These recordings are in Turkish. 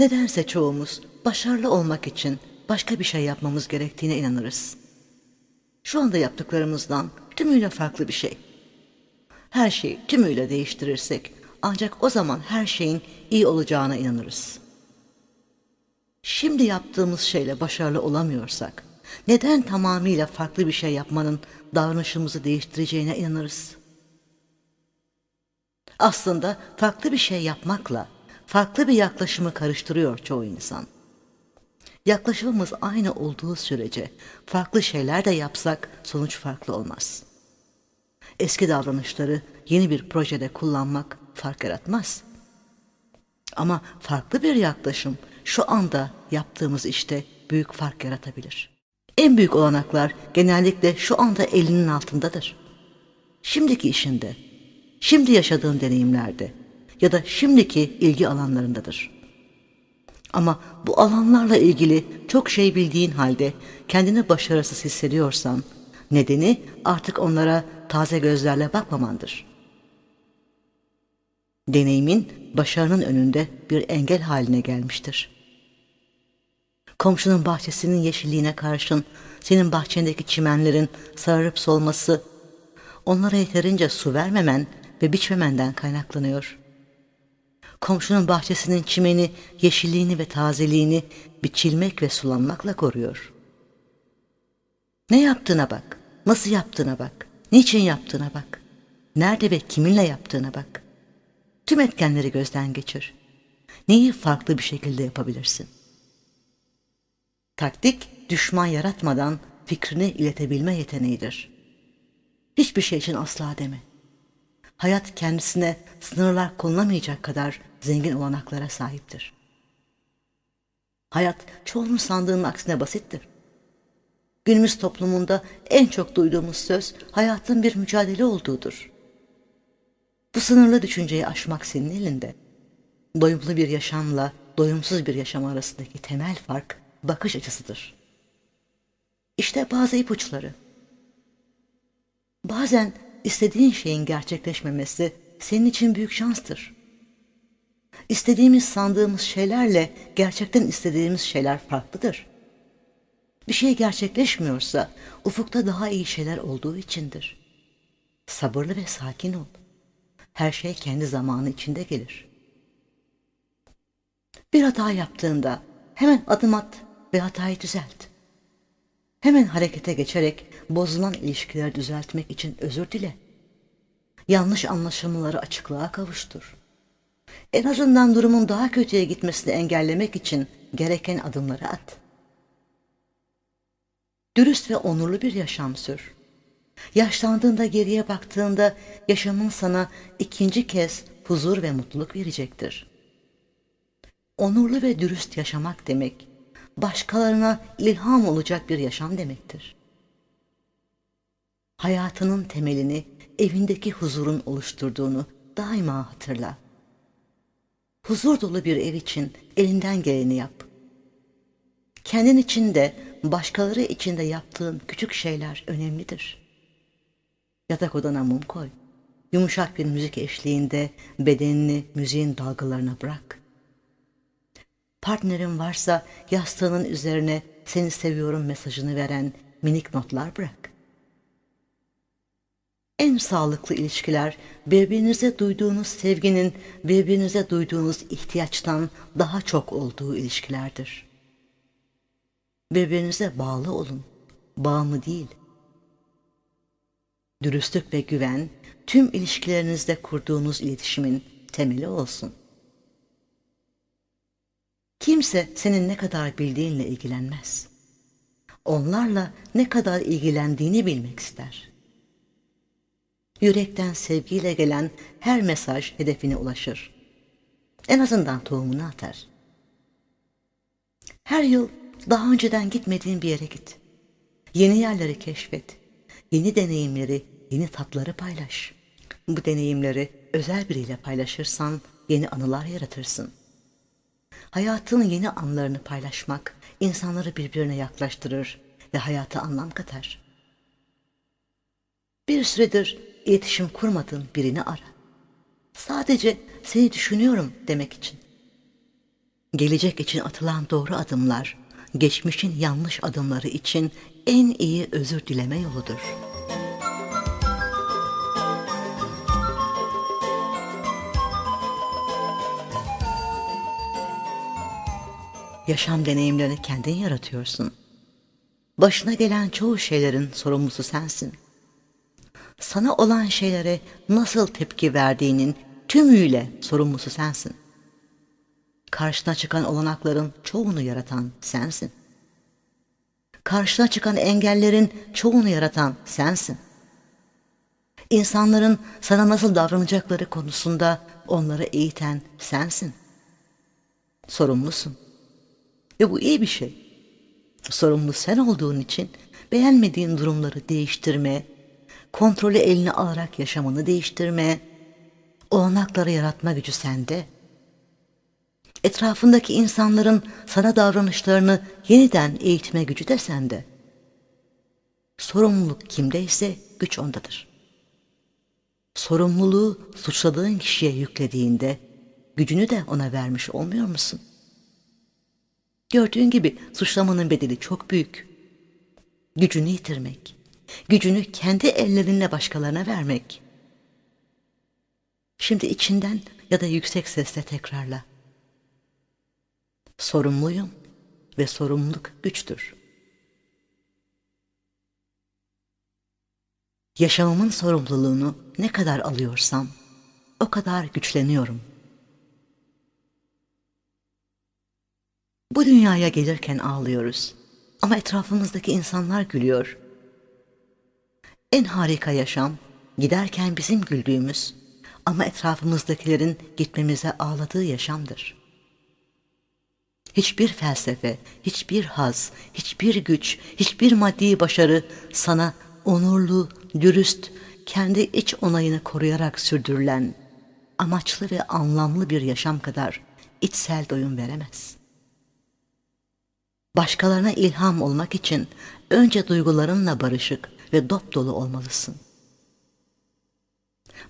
Nedense çoğumuz başarılı olmak için başka bir şey yapmamız gerektiğine inanırız. Şu anda yaptıklarımızdan tümüyle farklı bir şey. Her şeyi tümüyle değiştirirsek ancak o zaman her şeyin iyi olacağına inanırız. Şimdi yaptığımız şeyle başarılı olamıyorsak neden tamamıyla farklı bir şey yapmanın davranışımızı değiştireceğine inanırız? Aslında farklı bir şey yapmakla farklı bir yaklaşımı karıştırıyor çoğu insan. Yaklaşımımız aynı olduğu sürece farklı şeyler de yapsak sonuç farklı olmaz. Eski davranışları yeni bir projede kullanmak fark yaratmaz. Ama farklı bir yaklaşım şu anda yaptığımız işte büyük fark yaratabilir. En büyük olanaklar genellikle şu anda elinin altındadır. Şimdiki işinde, şimdi yaşadığın deneyimlerde, ya da şimdiki ilgi alanlarındadır. Ama bu alanlarla ilgili çok şey bildiğin halde kendini başarısız hissediyorsan nedeni artık onlara taze gözlerle bakmamandır. Deneyimin başarının önünde bir engel haline gelmiştir. Komşunun bahçesinin yeşilliğine karşın senin bahçendeki çimenlerin sararıp solması, onlara yeterince su vermemen ve biçmemenden kaynaklanıyor komşunun bahçesinin çimeni, yeşilliğini ve tazeliğini biçilmek ve sulanmakla koruyor. Ne yaptığına bak, nasıl yaptığına bak, niçin yaptığına bak, nerede ve kiminle yaptığına bak. Tüm etkenleri gözden geçir. Neyi farklı bir şekilde yapabilirsin? Taktik, düşman yaratmadan fikrini iletebilme yeteneğidir. Hiçbir şey için asla deme hayat kendisine sınırlar konulamayacak kadar zengin olanaklara sahiptir. Hayat çoğunun sandığının aksine basittir. Günümüz toplumunda en çok duyduğumuz söz hayatın bir mücadele olduğudur. Bu sınırlı düşünceyi aşmak senin elinde. Doyumlu bir yaşamla doyumsuz bir yaşam arasındaki temel fark bakış açısıdır. İşte bazı ipuçları. Bazen istediğin şeyin gerçekleşmemesi senin için büyük şanstır istediğimiz sandığımız şeylerle gerçekten istediğimiz şeyler farklıdır. Bir şey gerçekleşmiyorsa ufukta daha iyi şeyler olduğu içindir. Sabırlı ve sakin ol. Her şey kendi zamanı içinde gelir. Bir hata yaptığında hemen adım at ve hatayı düzelt. Hemen harekete geçerek bozulan ilişkileri düzeltmek için özür dile. Yanlış anlaşılmaları açıklığa kavuştur. En azından durumun daha kötüye gitmesini engellemek için gereken adımları at. Dürüst ve onurlu bir yaşam sür. Yaşlandığında geriye baktığında yaşamın sana ikinci kez huzur ve mutluluk verecektir. Onurlu ve dürüst yaşamak demek, başkalarına ilham olacak bir yaşam demektir. Hayatının temelini evindeki huzurun oluşturduğunu daima hatırla huzur dolu bir ev için elinden geleni yap. Kendin için de başkaları için de yaptığın küçük şeyler önemlidir. Yatak odana mum koy. Yumuşak bir müzik eşliğinde bedenini müziğin dalgalarına bırak. Partnerin varsa yastığının üzerine seni seviyorum mesajını veren minik notlar bırak en sağlıklı ilişkiler birbirinize duyduğunuz sevginin birbirinize duyduğunuz ihtiyaçtan daha çok olduğu ilişkilerdir. Birbirinize bağlı olun, bağımlı değil. Dürüstlük ve güven tüm ilişkilerinizde kurduğunuz iletişimin temeli olsun. Kimse senin ne kadar bildiğinle ilgilenmez. Onlarla ne kadar ilgilendiğini bilmek ister.'' yürekten sevgiyle gelen her mesaj hedefine ulaşır. En azından tohumunu atar. Her yıl daha önceden gitmediğin bir yere git. Yeni yerleri keşfet. Yeni deneyimleri, yeni tatları paylaş. Bu deneyimleri özel biriyle paylaşırsan yeni anılar yaratırsın. Hayatın yeni anlarını paylaşmak insanları birbirine yaklaştırır ve hayata anlam katar. Bir süredir iletişim kurmadığın birini ara. Sadece seni düşünüyorum demek için. Gelecek için atılan doğru adımlar, geçmişin yanlış adımları için en iyi özür dileme yoludur. Yaşam deneyimlerini kendin yaratıyorsun. Başına gelen çoğu şeylerin sorumlusu sensin.'' sana olan şeylere nasıl tepki verdiğinin tümüyle sorumlusu sensin. Karşına çıkan olanakların çoğunu yaratan sensin. Karşına çıkan engellerin çoğunu yaratan sensin. İnsanların sana nasıl davranacakları konusunda onları eğiten sensin. Sorumlusun. Ve bu iyi bir şey. Sorumlu sen olduğun için beğenmediğin durumları değiştirme, kontrolü eline alarak yaşamını değiştirme, olanakları yaratma gücü sende. Etrafındaki insanların sana davranışlarını yeniden eğitme gücü de sende. Sorumluluk kimdeyse güç ondadır. Sorumluluğu suçladığın kişiye yüklediğinde gücünü de ona vermiş olmuyor musun? Gördüğün gibi suçlamanın bedeli çok büyük. Gücünü yitirmek, Gücünü kendi ellerinle başkalarına vermek. Şimdi içinden ya da yüksek sesle tekrarla. Sorumluyum ve sorumluluk güçtür. Yaşamımın sorumluluğunu ne kadar alıyorsam o kadar güçleniyorum. Bu dünyaya gelirken ağlıyoruz ama etrafımızdaki insanlar gülüyor. En harika yaşam giderken bizim güldüğümüz ama etrafımızdakilerin gitmemize ağladığı yaşamdır. Hiçbir felsefe, hiçbir haz, hiçbir güç, hiçbir maddi başarı sana onurlu, dürüst, kendi iç onayını koruyarak sürdürülen, amaçlı ve anlamlı bir yaşam kadar içsel doyum veremez. Başkalarına ilham olmak için önce duygularınla barışık ve dop dolu olmalısın.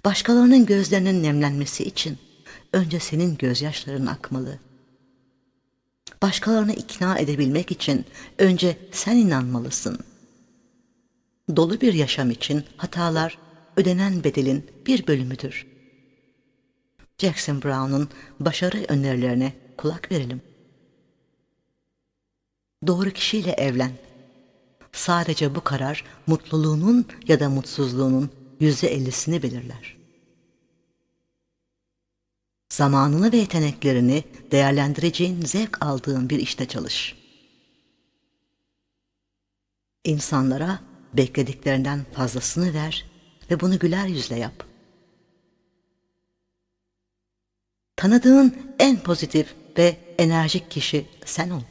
Başkalarının gözlerinin nemlenmesi için önce senin gözyaşların akmalı. Başkalarını ikna edebilmek için önce sen inanmalısın. Dolu bir yaşam için hatalar ödenen bedelin bir bölümüdür. Jackson Brown'un başarı önerilerine kulak verelim. Doğru kişiyle evlen Sadece bu karar mutluluğunun ya da mutsuzluğunun yüzde ellisini belirler. Zamanını ve yeteneklerini değerlendireceğin zevk aldığın bir işte çalış. İnsanlara beklediklerinden fazlasını ver ve bunu güler yüzle yap. Tanıdığın en pozitif ve enerjik kişi sen ol.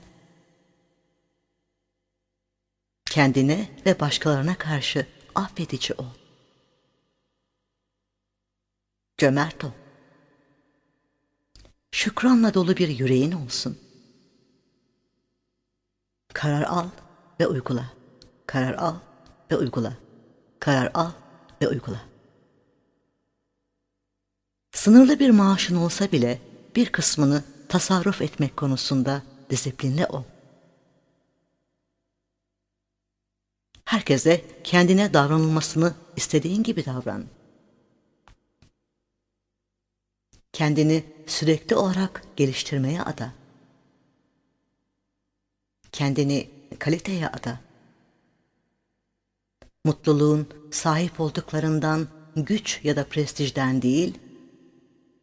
Kendine ve başkalarına karşı affedici ol. Cömert ol. Şükranla dolu bir yüreğin olsun. Karar al ve uygula. Karar al ve uygula. Karar al ve uygula. Sınırlı bir maaşın olsa bile bir kısmını tasarruf etmek konusunda disiplinli ol. Herkese kendine davranılmasını istediğin gibi davran. Kendini sürekli olarak geliştirmeye ada. Kendini kaliteye ada. Mutluluğun sahip olduklarından, güç ya da prestijden değil,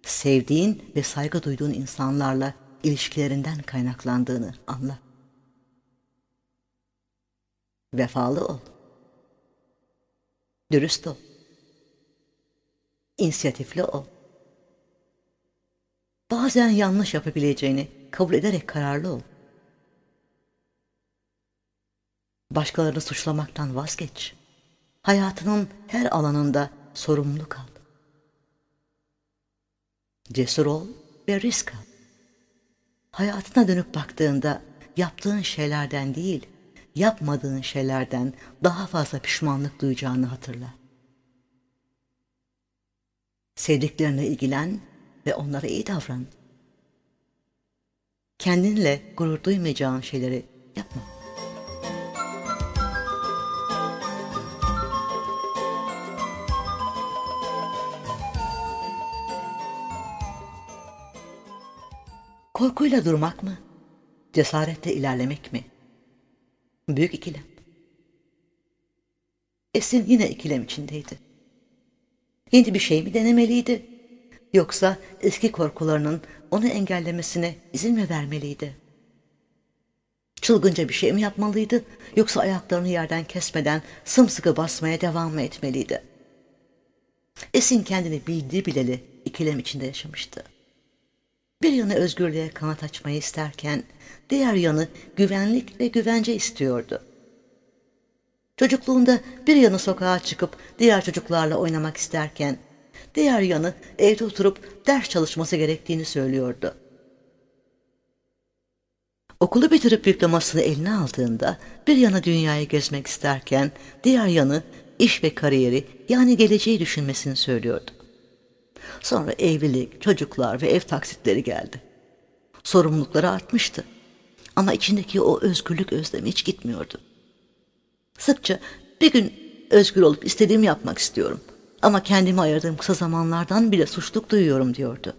sevdiğin ve saygı duyduğun insanlarla ilişkilerinden kaynaklandığını anla vefalı ol. Dürüst ol. İnisiyatifli ol. Bazen yanlış yapabileceğini kabul ederek kararlı ol. Başkalarını suçlamaktan vazgeç. Hayatının her alanında sorumlu kal. Cesur ol ve risk al. Hayatına dönüp baktığında yaptığın şeylerden değil, yapmadığın şeylerden daha fazla pişmanlık duyacağını hatırla. Sevdiklerine ilgilen ve onlara iyi davran. Kendinle gurur duymayacağın şeyleri yapma. Korkuyla durmak mı? Cesaretle ilerlemek mi?'' Büyük ikilem. Esin yine ikilem içindeydi. Yeni bir şey mi denemeliydi? Yoksa eski korkularının onu engellemesine izin mi vermeliydi? Çılgınca bir şey mi yapmalıydı? Yoksa ayaklarını yerden kesmeden sımsıkı basmaya devam mı etmeliydi? Esin kendini bildiği bileli ikilem içinde yaşamıştı. Bir yanı özgürlüğe kanat açmayı isterken diğer yanı güvenlik ve güvence istiyordu. Çocukluğunda bir yanı sokağa çıkıp diğer çocuklarla oynamak isterken diğer yanı evde oturup ders çalışması gerektiğini söylüyordu. Okulu bitirip diplomasını eline aldığında bir yana dünyayı gezmek isterken diğer yanı iş ve kariyeri yani geleceği düşünmesini söylüyordu. Sonra evlilik, çocuklar ve ev taksitleri geldi. Sorumlulukları artmıştı. Ama içindeki o özgürlük özlemi hiç gitmiyordu. Sıkça bir gün özgür olup istediğimi yapmak istiyorum. Ama kendimi ayırdığım kısa zamanlardan bile suçluk duyuyorum diyordu.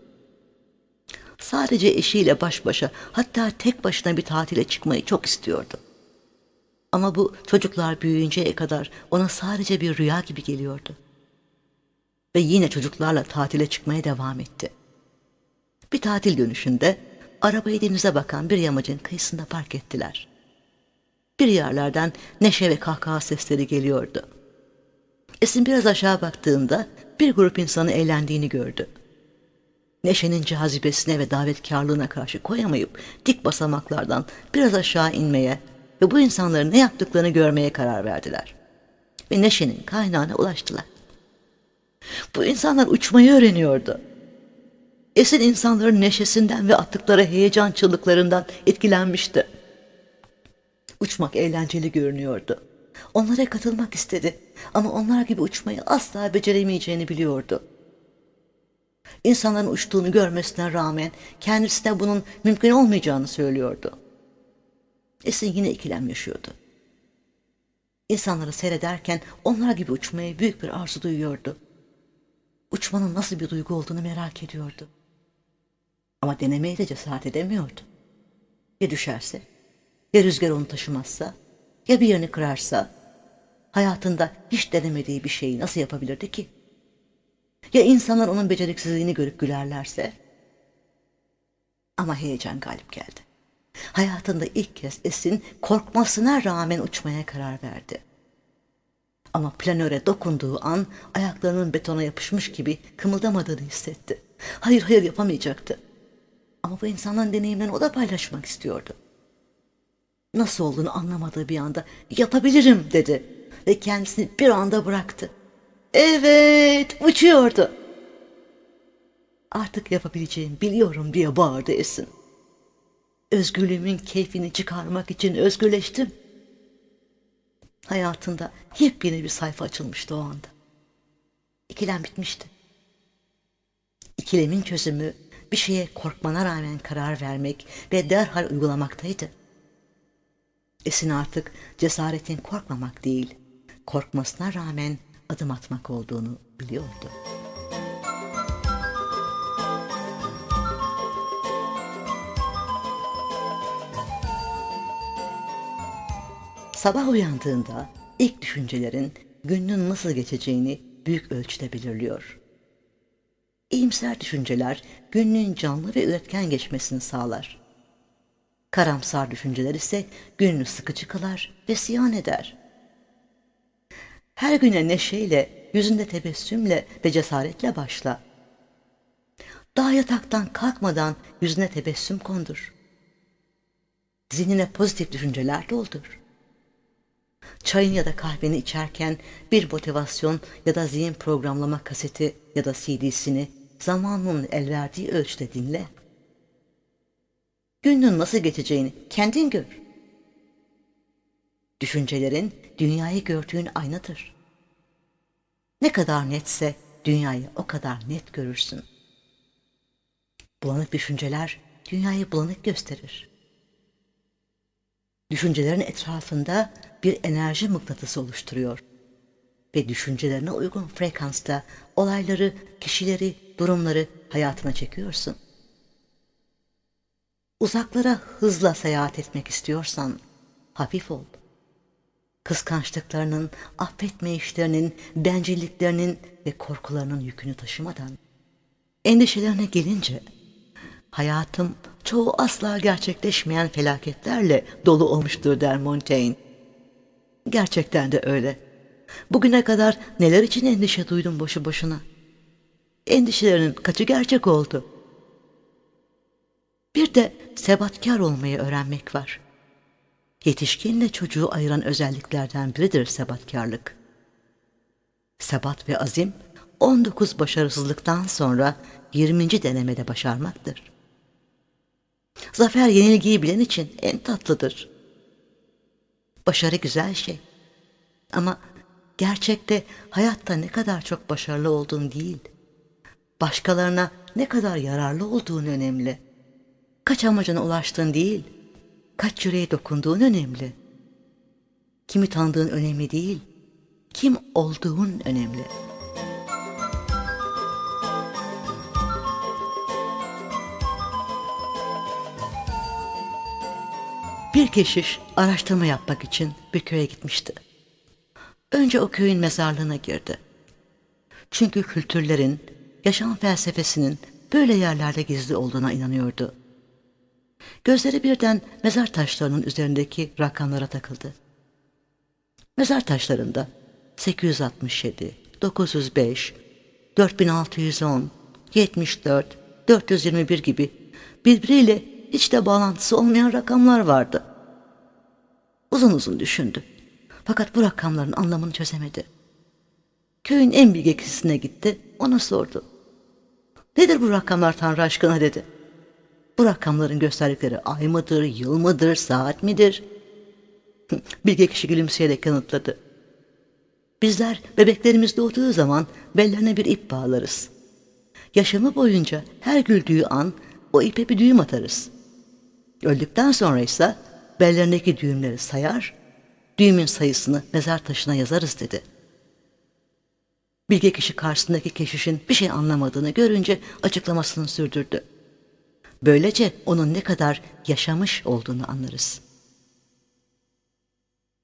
Sadece eşiyle baş başa hatta tek başına bir tatile çıkmayı çok istiyordu. Ama bu çocuklar büyüyünceye kadar ona sadece bir rüya gibi geliyordu.'' ve yine çocuklarla tatile çıkmaya devam etti. Bir tatil dönüşünde arabayı denize bakan bir yamacın kıyısında park ettiler. Bir yerlerden neşe ve kahkaha sesleri geliyordu. Esin biraz aşağı baktığında bir grup insanı eğlendiğini gördü. Neşenin cazibesine ve davetkarlığına karşı koyamayıp dik basamaklardan biraz aşağı inmeye ve bu insanların ne yaptıklarını görmeye karar verdiler. Ve Neşe'nin kaynağına ulaştılar. Bu insanlar uçmayı öğreniyordu. Esin insanların neşesinden ve attıkları heyecan çığlıklarından etkilenmişti. Uçmak eğlenceli görünüyordu. Onlara katılmak istedi ama onlar gibi uçmayı asla beceremeyeceğini biliyordu. İnsanların uçtuğunu görmesine rağmen kendisine bunun mümkün olmayacağını söylüyordu. Esin yine ikilem yaşıyordu. İnsanları seyrederken onlar gibi uçmayı büyük bir arzu duyuyordu uçmanın nasıl bir duygu olduğunu merak ediyordu. Ama denemeyi de cesaret edemiyordu. Ya düşerse, ya rüzgar onu taşımazsa, ya bir yerini kırarsa, hayatında hiç denemediği bir şeyi nasıl yapabilirdi ki? Ya insanlar onun beceriksizliğini görüp gülerlerse? Ama heyecan galip geldi. Hayatında ilk kez Esin korkmasına rağmen uçmaya karar verdi. Ama planöre dokunduğu an ayaklarının betona yapışmış gibi kımıldamadığını hissetti. Hayır hayır yapamayacaktı. Ama bu insanların deneyimlerini o da paylaşmak istiyordu. Nasıl olduğunu anlamadığı bir anda yapabilirim dedi ve kendisini bir anda bıraktı. Evet uçuyordu. Artık yapabileceğim biliyorum diye bağırdı Esin. Özgürlüğümün keyfini çıkarmak için özgürleştim.'' Hayatında yepyeni bir sayfa açılmıştı o anda. İkilem bitmişti. İkilemin çözümü bir şeye korkmana rağmen karar vermek ve derhal uygulamaktaydı. Esin artık cesaretin korkmamak değil, korkmasına rağmen adım atmak olduğunu biliyordu.'' Sabah uyandığında ilk düşüncelerin günün nasıl geçeceğini büyük ölçüde belirliyor. İyimser düşünceler günün canlı ve üretken geçmesini sağlar. Karamsar düşünceler ise gününü sıkıcı kılar ve siyan eder. Her güne neşeyle, yüzünde tebessümle ve cesaretle başla. Daha yataktan kalkmadan yüzüne tebessüm kondur. Zihnine pozitif düşünceler doldur çayın ya da kahveni içerken bir motivasyon ya da zihin programlama kaseti ya da CD'sini zamanın elverdiği ölçüde dinle. Günün nasıl geçeceğini kendin gör. Düşüncelerin dünyayı gördüğün aynadır. Ne kadar netse dünyayı o kadar net görürsün. Bulanık düşünceler dünyayı bulanık gösterir. Düşüncelerin etrafında bir enerji mıknatısı oluşturuyor ve düşüncelerine uygun frekansta olayları, kişileri, durumları hayatına çekiyorsun. Uzaklara hızla seyahat etmek istiyorsan hafif ol. Kıskançlıklarının, affetme işlerinin, bencilliklerinin ve korkularının yükünü taşımadan. Endişelerine gelince hayatım çoğu asla gerçekleşmeyen felaketlerle dolu olmuştur der Montaigne. Gerçekten de öyle. Bugüne kadar neler için endişe duydun boşu boşuna. Endişelerin kaçı gerçek oldu. Bir de sebatkar olmayı öğrenmek var. Yetişkinle çocuğu ayıran özelliklerden biridir sebatkarlık. Sebat ve azim 19 başarısızlıktan sonra 20. denemede başarmaktır. Zafer yenilgiyi bilen için en tatlıdır.'' Başarı güzel şey. Ama gerçekte hayatta ne kadar çok başarılı olduğun değil, başkalarına ne kadar yararlı olduğun önemli. Kaç amacına ulaştığın değil, kaç yüreğe dokunduğun önemli. Kimi tanıdığın önemli değil, kim olduğun önemli.'' Bir keşiş araştırma yapmak için bir köye gitmişti. Önce o köyün mezarlığına girdi. Çünkü kültürlerin, yaşam felsefesinin böyle yerlerde gizli olduğuna inanıyordu. Gözleri birden mezar taşlarının üzerindeki rakamlara takıldı. Mezar taşlarında 867, 905, 4610, 74, 421 gibi birbiriyle hiç de bağlantısı olmayan rakamlar vardı. Uzun uzun düşündü. Fakat bu rakamların anlamını çözemedi. Köyün en bilge kişisine gitti, ona sordu. Nedir bu rakamlar Tanrı aşkına dedi. Bu rakamların gösterdikleri ay mıdır, yıl mıdır, saat midir? Bilge kişi gülümseyerek yanıtladı. Bizler bebeklerimiz doğduğu zaman bellerine bir ip bağlarız. Yaşamı boyunca her güldüğü an o ipe bir düğüm atarız. Öldükten sonra ise bellerindeki düğümleri sayar, düğümün sayısını mezar taşına yazarız dedi. Bilge kişi karşısındaki keşişin bir şey anlamadığını görünce açıklamasını sürdürdü. Böylece onun ne kadar yaşamış olduğunu anlarız.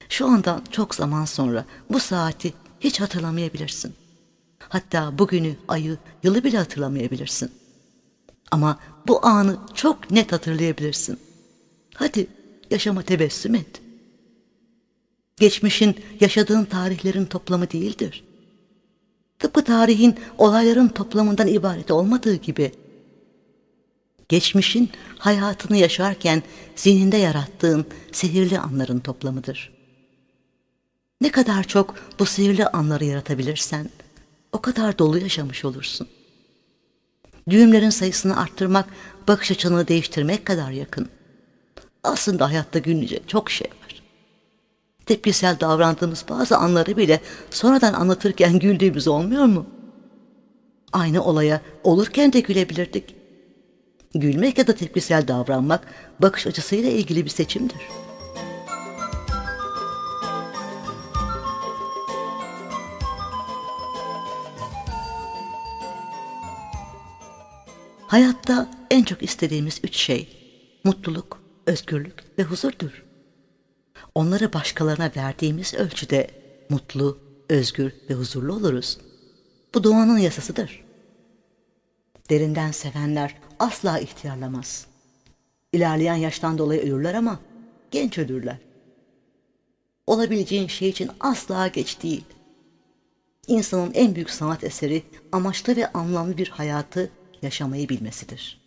Şu andan çok zaman sonra bu saati hiç hatırlamayabilirsin. Hatta bugünü, ayı, yılı bile hatırlamayabilirsin. Ama bu anı çok net hatırlayabilirsin. Hadi yaşama tebessüm et. Geçmişin yaşadığın tarihlerin toplamı değildir. Tıpkı tarihin olayların toplamından ibaret olmadığı gibi geçmişin hayatını yaşarken zihninde yarattığın sihirli anların toplamıdır. Ne kadar çok bu sihirli anları yaratabilirsen o kadar dolu yaşamış olursun.'' düğümlerin sayısını arttırmak, bakış açını değiştirmek kadar yakın. Aslında hayatta günlüce çok şey var. Tepkisel davrandığımız bazı anları bile sonradan anlatırken güldüğümüz olmuyor mu? Aynı olaya olurken de gülebilirdik. Gülmek ya da tepkisel davranmak bakış açısıyla ilgili bir seçimdir.'' Hayatta en çok istediğimiz üç şey mutluluk, özgürlük ve huzurdur. Onlara başkalarına verdiğimiz ölçüde mutlu, özgür ve huzurlu oluruz. Bu doğanın yasasıdır. Derinden sevenler asla ihtiyarlamaz. İlerleyen yaştan dolayı ölürler ama genç ölürler. Olabileceğin şey için asla geç değil. İnsanın en büyük sanat eseri amaçlı ve anlamlı bir hayatı yaşamayı bilmesidir.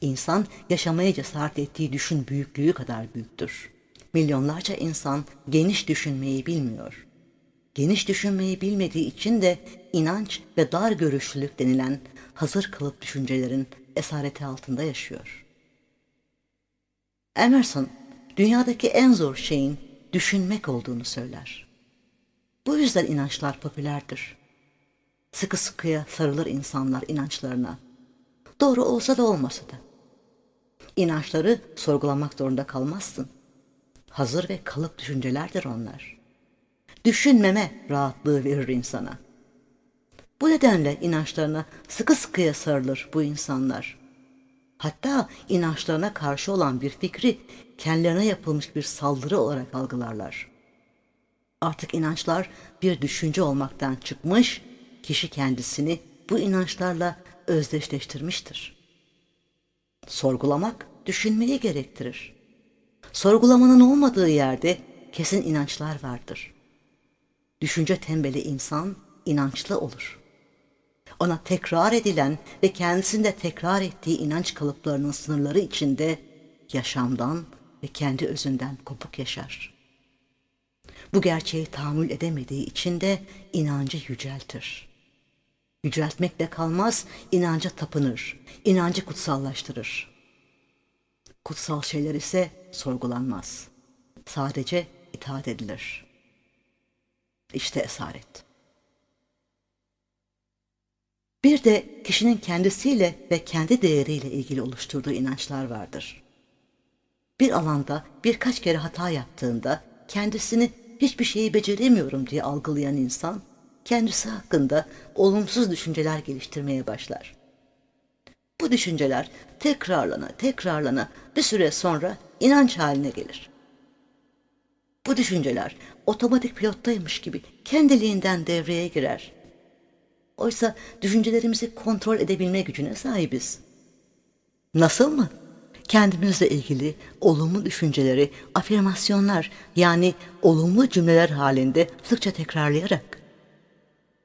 İnsan yaşamaya cesaret ettiği düşün büyüklüğü kadar büyüktür. Milyonlarca insan geniş düşünmeyi bilmiyor. Geniş düşünmeyi bilmediği için de inanç ve dar görüşlülük denilen hazır kalıp düşüncelerin esareti altında yaşıyor. Emerson, dünyadaki en zor şeyin düşünmek olduğunu söyler. Bu yüzden inançlar popülerdir sıkı sıkıya sarılır insanlar inançlarına. Doğru olsa da olmasa da. İnançları sorgulamak zorunda kalmazsın. Hazır ve kalıp düşüncelerdir onlar. Düşünmeme rahatlığı verir insana. Bu nedenle inançlarına sıkı sıkıya sarılır bu insanlar. Hatta inançlarına karşı olan bir fikri kendilerine yapılmış bir saldırı olarak algılarlar. Artık inançlar bir düşünce olmaktan çıkmış, kişi kendisini bu inançlarla özdeşleştirmiştir. Sorgulamak düşünmeyi gerektirir. Sorgulamanın olmadığı yerde kesin inançlar vardır. Düşünce tembeli insan inançlı olur. Ona tekrar edilen ve kendisinde tekrar ettiği inanç kalıplarının sınırları içinde yaşamdan ve kendi özünden kopuk yaşar. Bu gerçeği tahammül edemediği için de inancı yüceltir. Yüceltmekle kalmaz, inanca tapınır, inancı kutsallaştırır. Kutsal şeyler ise sorgulanmaz. Sadece itaat edilir. İşte esaret. Bir de kişinin kendisiyle ve kendi değeriyle ilgili oluşturduğu inançlar vardır. Bir alanda birkaç kere hata yaptığında kendisini hiçbir şeyi beceremiyorum diye algılayan insan kendisi hakkında olumsuz düşünceler geliştirmeye başlar. Bu düşünceler tekrarlana tekrarlana bir süre sonra inanç haline gelir. Bu düşünceler otomatik pilottaymış gibi kendiliğinden devreye girer. Oysa düşüncelerimizi kontrol edebilme gücüne sahibiz. Nasıl mı? Kendimizle ilgili olumlu düşünceleri afirmasyonlar yani olumlu cümleler halinde sıkça tekrarlayarak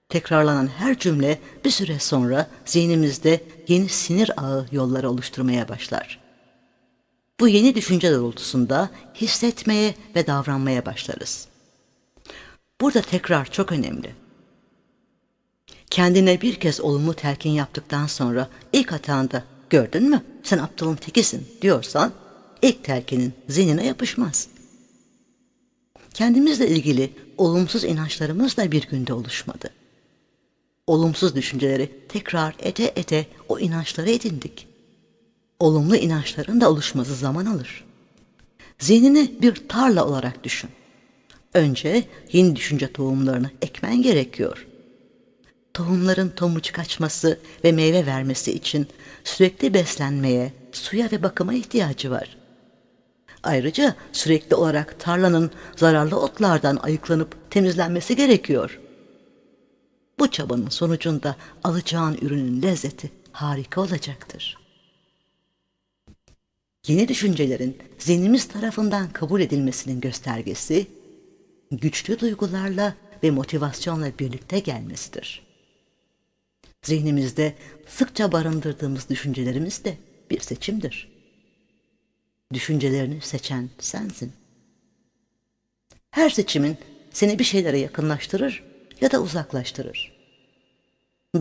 Tekrarlanan her cümle bir süre sonra zihnimizde yeni sinir ağı yolları oluşturmaya başlar. Bu yeni düşünce doğrultusunda hissetmeye ve davranmaya başlarız. Burada tekrar çok önemli. Kendine bir kez olumlu telkin yaptıktan sonra ilk hatanda gördün mü sen aptalın tekisin diyorsan ilk telkinin zihnine yapışmaz. Kendimizle ilgili olumsuz inançlarımız da bir günde oluşmadı olumsuz düşünceleri tekrar ete ete o inançları edindik. Olumlu inançların da oluşması zaman alır. Zihnini bir tarla olarak düşün. Önce yeni düşünce tohumlarını ekmen gerekiyor. Tohumların tomurcuk açması ve meyve vermesi için sürekli beslenmeye, suya ve bakıma ihtiyacı var. Ayrıca sürekli olarak tarlanın zararlı otlardan ayıklanıp temizlenmesi gerekiyor.'' Bu çabanın sonucunda alacağın ürünün lezzeti harika olacaktır. Yeni düşüncelerin zihnimiz tarafından kabul edilmesinin göstergesi, güçlü duygularla ve motivasyonla birlikte gelmesidir. Zihnimizde sıkça barındırdığımız düşüncelerimiz de bir seçimdir. Düşüncelerini seçen sensin. Her seçimin seni bir şeylere yakınlaştırır ya da uzaklaştırır.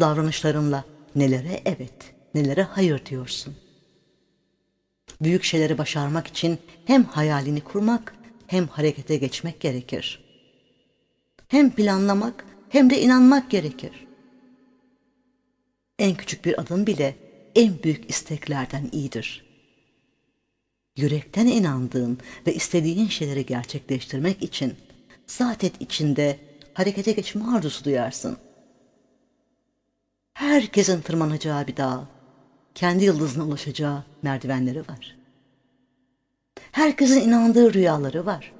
Davranışlarınla nelere evet, nelere hayır diyorsun. Büyük şeyleri başarmak için hem hayalini kurmak hem harekete geçmek gerekir. Hem planlamak hem de inanmak gerekir. En küçük bir adım bile en büyük isteklerden iyidir. Yürekten inandığın ve istediğin şeyleri gerçekleştirmek için zaten içinde harekete geçme arzusu duyarsın. Herkesin tırmanacağı bir dağ, kendi yıldızına ulaşacağı merdivenleri var. Herkesin inandığı rüyaları var.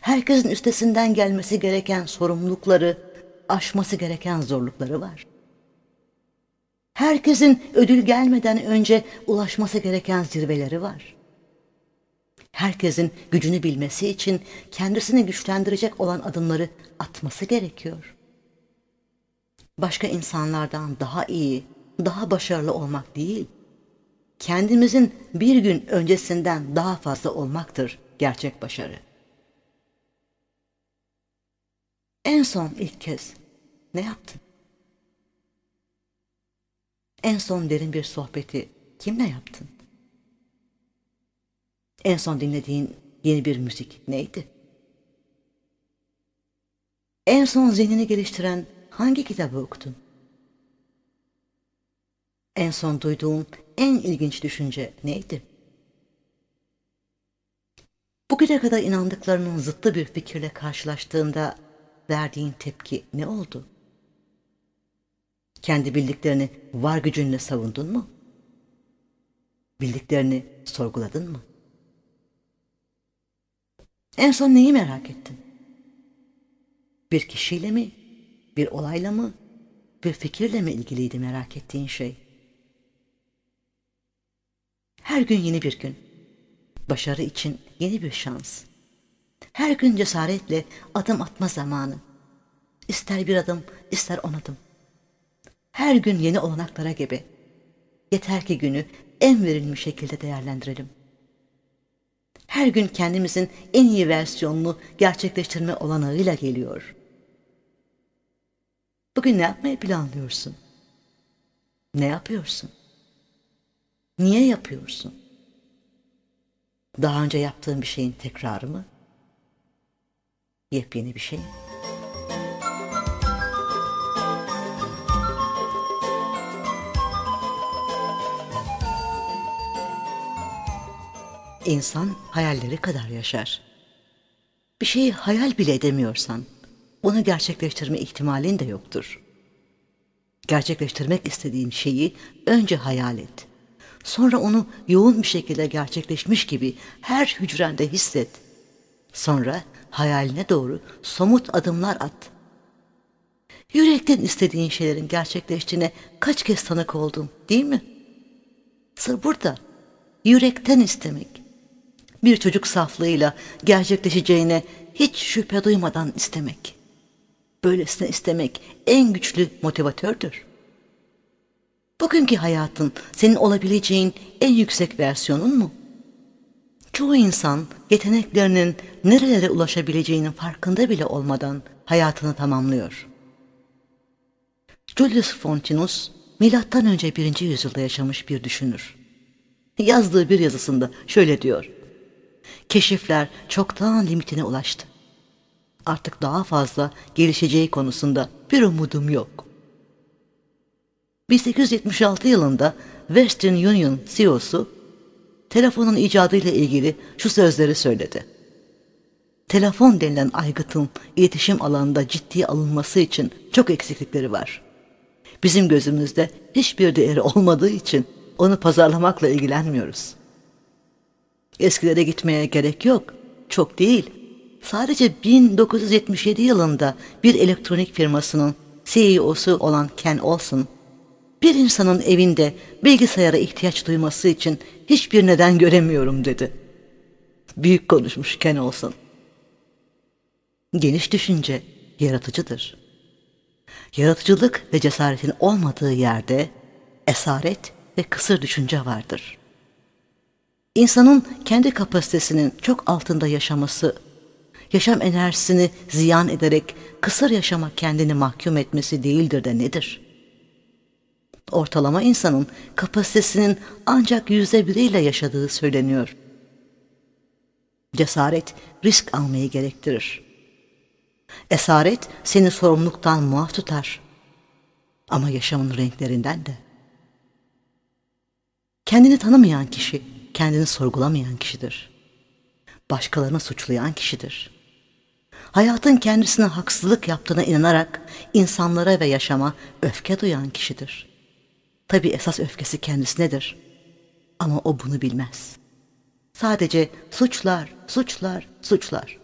Herkesin üstesinden gelmesi gereken sorumlulukları, aşması gereken zorlukları var. Herkesin ödül gelmeden önce ulaşması gereken zirveleri var herkesin gücünü bilmesi için kendisini güçlendirecek olan adımları atması gerekiyor. Başka insanlardan daha iyi, daha başarılı olmak değil, kendimizin bir gün öncesinden daha fazla olmaktır gerçek başarı. En son ilk kez ne yaptın? En son derin bir sohbeti kimle yaptın? En son dinlediğin yeni bir müzik neydi? En son zihnini geliştiren hangi kitabı okudun? En son duyduğun en ilginç düşünce neydi? Bugüne kadar inandıklarının zıttı bir fikirle karşılaştığında verdiğin tepki ne oldu? Kendi bildiklerini var gücünle savundun mu? Bildiklerini sorguladın mı?'' En son neyi merak ettin? Bir kişiyle mi? Bir olayla mı? Bir fikirle mi ilgiliydi merak ettiğin şey? Her gün yeni bir gün. Başarı için yeni bir şans. Her gün cesaretle adım atma zamanı. İster bir adım, ister on adım. Her gün yeni olanaklara gibi. Yeter ki günü en verilmiş şekilde değerlendirelim.'' her gün kendimizin en iyi versiyonunu gerçekleştirme olanağıyla geliyor. Bugün ne yapmayı planlıyorsun? Ne yapıyorsun? Niye yapıyorsun? Daha önce yaptığın bir şeyin tekrarı mı? Yepyeni bir şey mi? insan hayalleri kadar yaşar. Bir şeyi hayal bile edemiyorsan onu gerçekleştirme ihtimalin de yoktur. Gerçekleştirmek istediğin şeyi önce hayal et. Sonra onu yoğun bir şekilde gerçekleşmiş gibi her hücrende hisset. Sonra hayaline doğru somut adımlar at. Yürekten istediğin şeylerin gerçekleştiğine kaç kez tanık oldun değil mi? Sır burada. Yürekten istemek bir çocuk saflığıyla gerçekleşeceğine hiç şüphe duymadan istemek. Böylesine istemek en güçlü motivatördür. Bugünkü hayatın senin olabileceğin en yüksek versiyonun mu? Çoğu insan yeteneklerinin nerelere ulaşabileceğinin farkında bile olmadan hayatını tamamlıyor. Julius Fontinus, milattan önce 1. yüzyılda yaşamış bir düşünür. Yazdığı bir yazısında şöyle diyor: Keşifler çoktan limitine ulaştı. Artık daha fazla gelişeceği konusunda bir umudum yok. 1876 yılında Western Union CEO'su telefonun icadıyla ilgili şu sözleri söyledi. Telefon denilen aygıtın iletişim alanında ciddiye alınması için çok eksiklikleri var. Bizim gözümüzde hiçbir değeri olmadığı için onu pazarlamakla ilgilenmiyoruz.'' Eskilere gitmeye gerek yok. Çok değil. Sadece 1977 yılında bir elektronik firmasının CEO'su olan Ken Olson, bir insanın evinde bilgisayara ihtiyaç duyması için hiçbir neden göremiyorum dedi. Büyük konuşmuş Ken Olson. Geniş düşünce yaratıcıdır. Yaratıcılık ve cesaretin olmadığı yerde esaret ve kısır düşünce vardır. İnsanın kendi kapasitesinin çok altında yaşaması, yaşam enerjisini ziyan ederek kısır yaşama kendini mahkum etmesi değildir de nedir? Ortalama insanın kapasitesinin ancak yüzde biriyle yaşadığı söyleniyor. Cesaret risk almayı gerektirir. Esaret seni sorumluluktan muaf tutar. Ama yaşamın renklerinden de. Kendini tanımayan kişi kendini sorgulamayan kişidir. Başkalarını suçlayan kişidir. Hayatın kendisine haksızlık yaptığına inanarak insanlara ve yaşama öfke duyan kişidir. Tabi esas öfkesi kendisinedir. Ama o bunu bilmez. Sadece suçlar, suçlar, suçlar.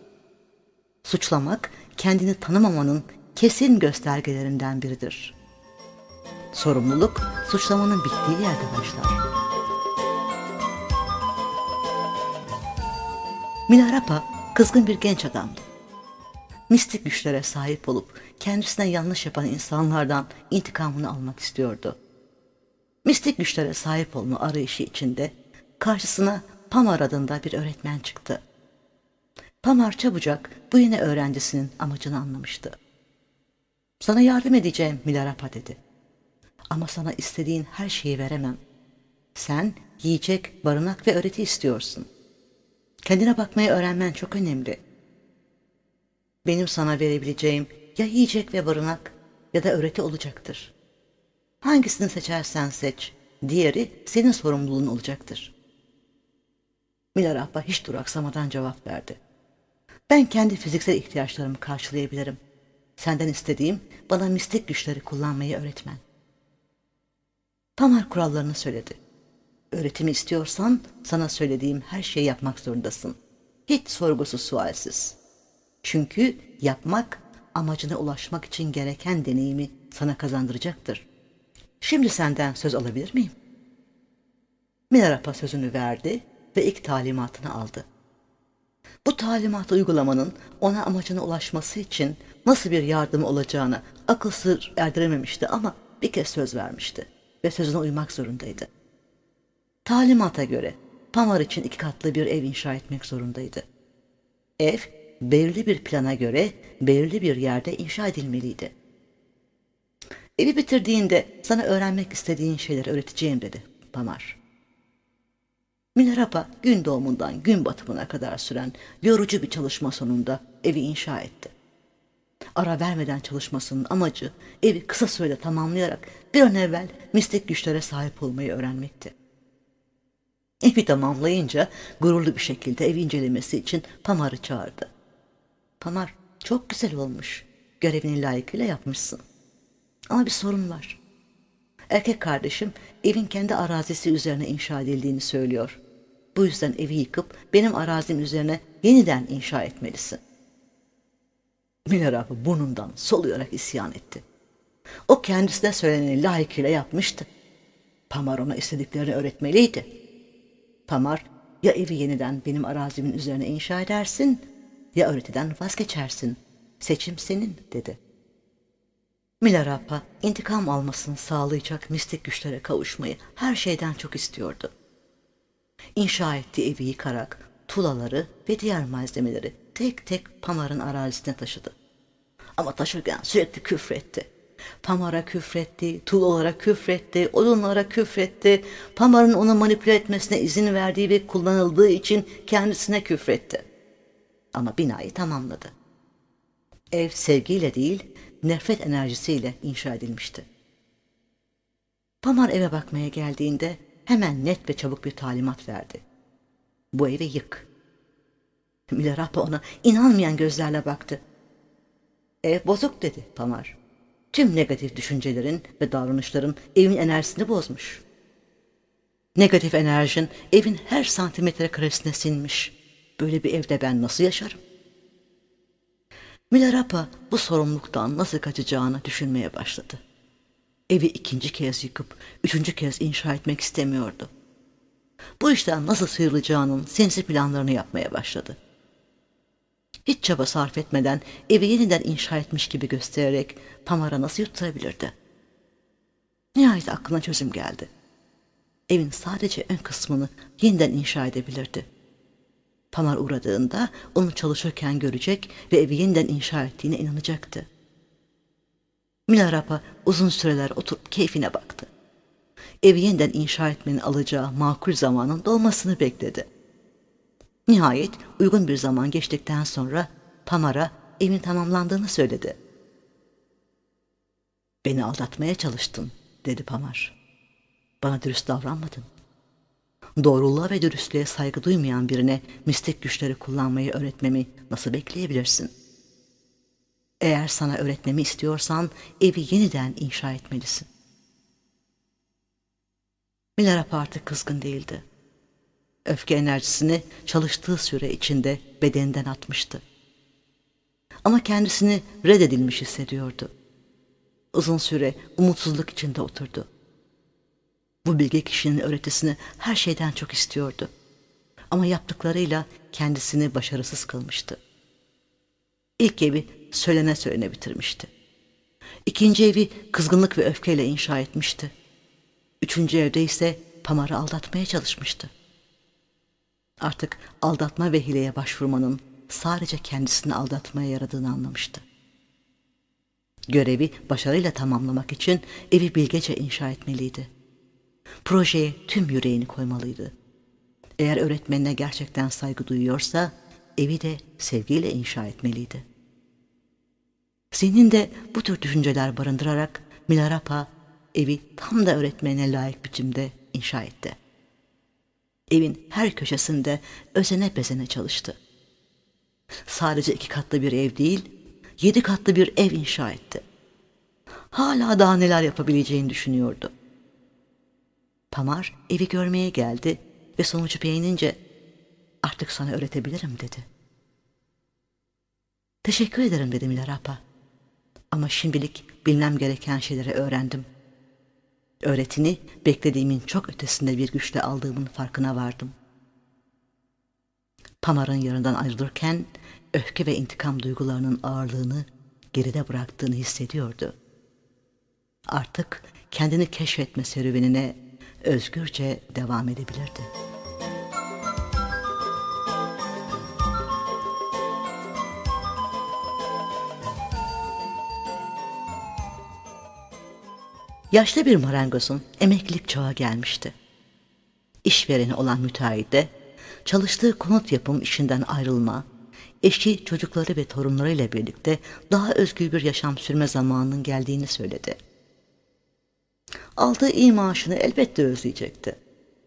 Suçlamak kendini tanımamanın kesin göstergelerinden biridir. Sorumluluk suçlamanın bittiği yerde başlar. Milarapa kızgın bir genç adamdı. Mistik güçlere sahip olup kendisine yanlış yapan insanlardan intikamını almak istiyordu. Mistik güçlere sahip olma arayışı içinde karşısına Pamar adında bir öğretmen çıktı. Pamar çabucak bu yeni öğrencisinin amacını anlamıştı. Sana yardım edeceğim Milarapa dedi. Ama sana istediğin her şeyi veremem. Sen yiyecek, barınak ve öğreti istiyorsun. Kendine bakmayı öğrenmen çok önemli. Benim sana verebileceğim ya yiyecek ve barınak ya da öğreti olacaktır. Hangisini seçersen seç, diğeri senin sorumluluğun olacaktır. Milar Abba hiç duraksamadan cevap verdi. Ben kendi fiziksel ihtiyaçlarımı karşılayabilirim. Senden istediğim bana mistik güçleri kullanmayı öğretmen. Tamar kurallarını söyledi. Öğretimi istiyorsan sana söylediğim her şeyi yapmak zorundasın. Hiç sorgusuz sualsiz. Çünkü yapmak amacına ulaşmak için gereken deneyimi sana kazandıracaktır. Şimdi senden söz alabilir miyim? Minarap'a sözünü verdi ve ilk talimatını aldı. Bu talimatı uygulamanın ona amacına ulaşması için nasıl bir yardım olacağını akıl sır erdirememişti ama bir kez söz vermişti ve sözüne uymak zorundaydı. Talimata göre Pamar için iki katlı bir ev inşa etmek zorundaydı. Ev belirli bir plana göre belirli bir yerde inşa edilmeliydi. Evi bitirdiğinde sana öğrenmek istediğin şeyleri öğreteceğim dedi Pamar. Minerapa gün doğumundan gün batımına kadar süren yorucu bir çalışma sonunda evi inşa etti. Ara vermeden çalışmasının amacı evi kısa sürede tamamlayarak bir an evvel mistik güçlere sahip olmayı öğrenmekti. Evi tamamlayınca gururlu bir şekilde ev incelemesi için Pamar'ı çağırdı. Pamar çok güzel olmuş. Görevini layıkıyla yapmışsın. Ama bir sorun var. Erkek kardeşim evin kendi arazisi üzerine inşa edildiğini söylüyor. Bu yüzden evi yıkıp benim arazim üzerine yeniden inşa etmelisin. Mineraf'ı burnundan soluyarak isyan etti. O kendisine söyleneni layıkıyla yapmıştı. Pamar ona istediklerini öğretmeliydi.'' Pamar ya evi yeniden benim arazimin üzerine inşa edersin ya öğretiden vazgeçersin. Seçim senin dedi. Milarapa intikam almasını sağlayacak mistik güçlere kavuşmayı her şeyden çok istiyordu. İnşa ettiği evi yıkarak tulaları ve diğer malzemeleri tek tek Pamar'ın arazisine taşıdı. Ama taşırken sürekli küfretti. Pamar'a küfretti, tul olarak küfretti, odunlara olarak küfretti. Pamar'ın onu manipüle etmesine izin verdiği ve kullanıldığı için kendisine küfretti. Ama binayı tamamladı. Ev sevgiyle değil, nefret enerjisiyle inşa edilmişti. Pamar eve bakmaya geldiğinde hemen net ve çabuk bir talimat verdi. Bu evi yık. Milarapa ona inanmayan gözlerle baktı. Ev bozuk dedi Pamar. Tüm negatif düşüncelerin ve davranışların evin enerjisini bozmuş. Negatif enerjin evin her santimetre karesine sinmiş. Böyle bir evde ben nasıl yaşarım? Milarapa bu sorumluluktan nasıl kaçacağını düşünmeye başladı. Evi ikinci kez yıkıp üçüncü kez inşa etmek istemiyordu. Bu işten nasıl sıyrılacağının sinsi planlarını yapmaya başladı.'' hiç çaba sarf etmeden evi yeniden inşa etmiş gibi göstererek Pamara nasıl yutturabilirdi? Nihayet aklına çözüm geldi. Evin sadece ön kısmını yeniden inşa edebilirdi. Pamar uğradığında onu çalışırken görecek ve evi yeniden inşa ettiğine inanacaktı. Milarapa uzun süreler oturup keyfine baktı. Evi yeniden inşa etmenin alacağı makul zamanın dolmasını bekledi. Nihayet uygun bir zaman geçtikten sonra Pamara evin tamamlandığını söyledi. Beni aldatmaya çalıştın dedi Pamar. Bana dürüst davranmadın. Doğruluğa ve dürüstlüğe saygı duymayan birine mistik güçleri kullanmayı öğretmemi nasıl bekleyebilirsin? Eğer sana öğretmemi istiyorsan evi yeniden inşa etmelisin. Milara artık kızgın değildi. Öfke enerjisini çalıştığı süre içinde bedeninden atmıştı. Ama kendisini reddedilmiş hissediyordu. Uzun süre umutsuzluk içinde oturdu. Bu bilge kişinin öğretisini her şeyden çok istiyordu. Ama yaptıklarıyla kendisini başarısız kılmıştı. İlk evi söylene söylene bitirmişti. İkinci evi kızgınlık ve öfkeyle inşa etmişti. Üçüncü evde ise Pamar'ı aldatmaya çalışmıştı. Artık aldatma ve hileye başvurmanın sadece kendisini aldatmaya yaradığını anlamıştı. Görevi başarıyla tamamlamak için evi bilgece inşa etmeliydi. Projeye tüm yüreğini koymalıydı. Eğer öğretmenine gerçekten saygı duyuyorsa evi de sevgiyle inşa etmeliydi. Zihninde bu tür düşünceler barındırarak Milarapa evi tam da öğretmenine layık biçimde inşa etti evin her köşesinde özene bezene çalıştı. Sadece iki katlı bir ev değil, yedi katlı bir ev inşa etti. Hala daha neler yapabileceğini düşünüyordu. Pamar evi görmeye geldi ve sonucu beğenince artık sana öğretebilirim dedi. Teşekkür ederim dedim Larapa. Ama şimdilik bilmem gereken şeyleri öğrendim. Öğretini beklediğimin çok ötesinde bir güçle aldığımın farkına vardım. Pamar'ın yanından ayrılırken öfke ve intikam duygularının ağırlığını geride bıraktığını hissediyordu. Artık kendini keşfetme serüvenine özgürce devam edebilirdi.'' Yaşlı bir marangozun emeklilik çağı gelmişti. İşvereni olan müteahhide çalıştığı konut yapım işinden ayrılma, eşi, çocukları ve torunlarıyla birlikte daha özgür bir yaşam sürme zamanının geldiğini söyledi. Aldığı iyi maaşını elbette özleyecekti.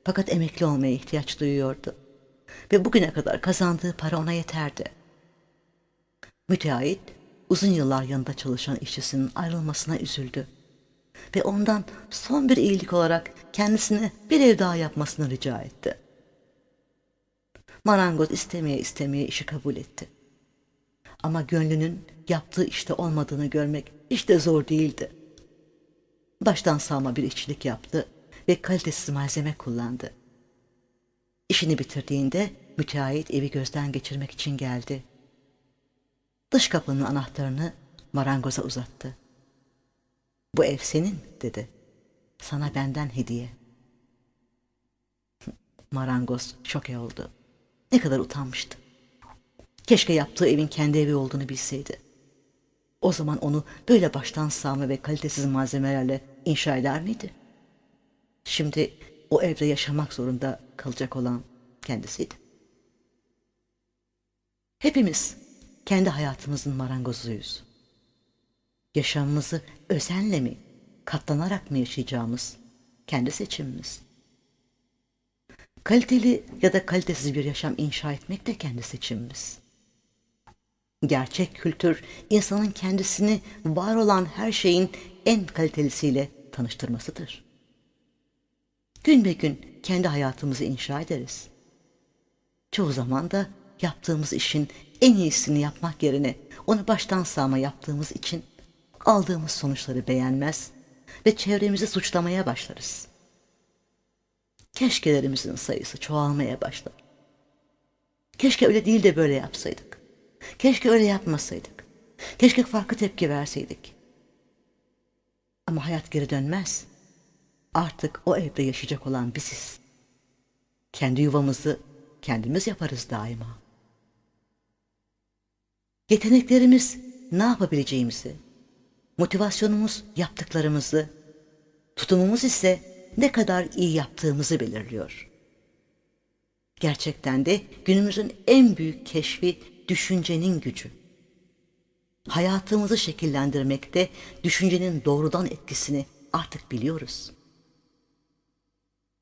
Fakat emekli olmaya ihtiyaç duyuyordu. Ve bugüne kadar kazandığı para ona yeterdi. Müteahhit, uzun yıllar yanında çalışan işçisinin ayrılmasına üzüldü ve ondan son bir iyilik olarak kendisine bir ev daha yapmasını rica etti. Marangoz istemeye istemeye işi kabul etti. Ama gönlünün yaptığı işte olmadığını görmek hiç de zor değildi. Baştan sağma bir işçilik yaptı ve kalitesiz malzeme kullandı. İşini bitirdiğinde müteahhit evi gözden geçirmek için geldi. Dış kapının anahtarını marangoza uzattı. Bu ev senin dedi. Sana benden hediye. Marangoz şoke oldu. Ne kadar utanmıştı. Keşke yaptığı evin kendi evi olduğunu bilseydi. O zaman onu böyle baştan sağma ve kalitesiz malzemelerle inşa eder miydi? Şimdi o evde yaşamak zorunda kalacak olan kendisiydi. Hepimiz kendi hayatımızın marangozuyuz. Yaşamımızı özenle mi, katlanarak mı yaşayacağımız kendi seçimimiz. Kaliteli ya da kalitesiz bir yaşam inşa etmek de kendi seçimimiz. Gerçek kültür insanın kendisini var olan her şeyin en kalitelisiyle tanıştırmasıdır. Gün be gün kendi hayatımızı inşa ederiz. Çoğu zaman da yaptığımız işin en iyisini yapmak yerine onu baştan sağma yaptığımız için aldığımız sonuçları beğenmez ve çevremizi suçlamaya başlarız. Keşkelerimizin sayısı çoğalmaya başlar. Keşke öyle değil de böyle yapsaydık. Keşke öyle yapmasaydık. Keşke farklı tepki verseydik. Ama hayat geri dönmez. Artık o evde yaşayacak olan biziz. Kendi yuvamızı kendimiz yaparız daima. Yeteneklerimiz ne yapabileceğimizi, Motivasyonumuz yaptıklarımızı, tutumumuz ise ne kadar iyi yaptığımızı belirliyor. Gerçekten de günümüzün en büyük keşfi düşüncenin gücü. Hayatımızı şekillendirmekte düşüncenin doğrudan etkisini artık biliyoruz.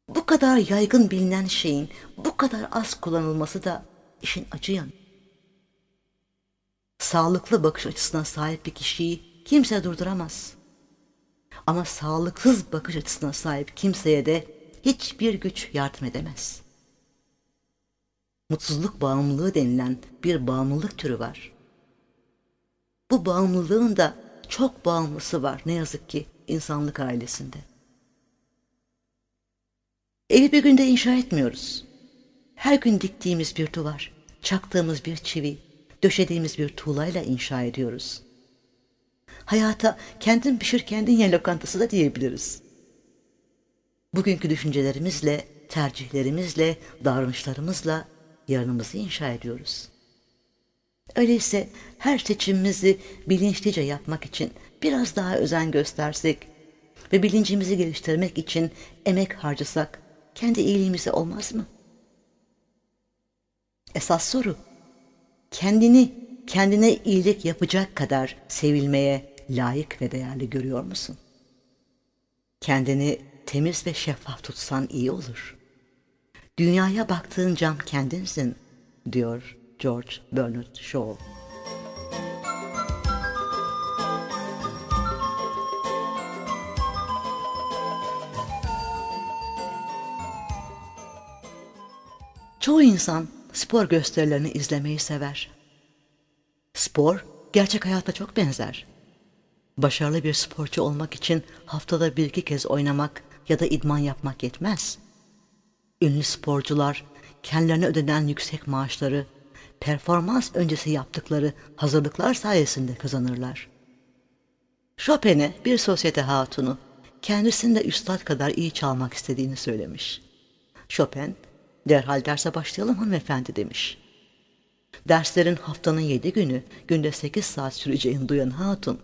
Bu kadar yaygın bilinen şeyin bu kadar az kullanılması da işin acı yanı. Sağlıklı bakış açısına sahip bir kişiyi kimse durduramaz. Ama sağlıksız bakış açısına sahip kimseye de hiçbir güç yardım edemez. Mutsuzluk bağımlılığı denilen bir bağımlılık türü var. Bu bağımlılığın da çok bağımlısı var ne yazık ki insanlık ailesinde. Evi bir günde inşa etmiyoruz. Her gün diktiğimiz bir duvar, çaktığımız bir çivi, döşediğimiz bir tuğlayla inşa ediyoruz.'' hayata kendin pişir kendin ye lokantası da diyebiliriz. Bugünkü düşüncelerimizle, tercihlerimizle, davranışlarımızla yarınımızı inşa ediyoruz. Öyleyse her seçimimizi bilinçlice yapmak için biraz daha özen göstersek ve bilincimizi geliştirmek için emek harcasak kendi iyiliğimize olmaz mı? Esas soru kendini kendine iyilik yapacak kadar sevilmeye, layık ve değerli görüyor musun? Kendini temiz ve şeffaf tutsan iyi olur. Dünyaya baktığın cam kendinsin, diyor George Bernard Shaw. Çoğu insan spor gösterilerini izlemeyi sever. Spor gerçek hayata çok benzer. Başarılı bir sporcu olmak için haftada bir iki kez oynamak ya da idman yapmak yetmez. Ünlü sporcular kendilerine ödenen yüksek maaşları performans öncesi yaptıkları hazırlıklar sayesinde kazanırlar. Chopin'e bir sosyete hatunu kendisinde de üstad kadar iyi çalmak istediğini söylemiş. Chopin, derhal derse başlayalım hanımefendi demiş. Derslerin haftanın yedi günü, günde sekiz saat süreceğini duyan hatun,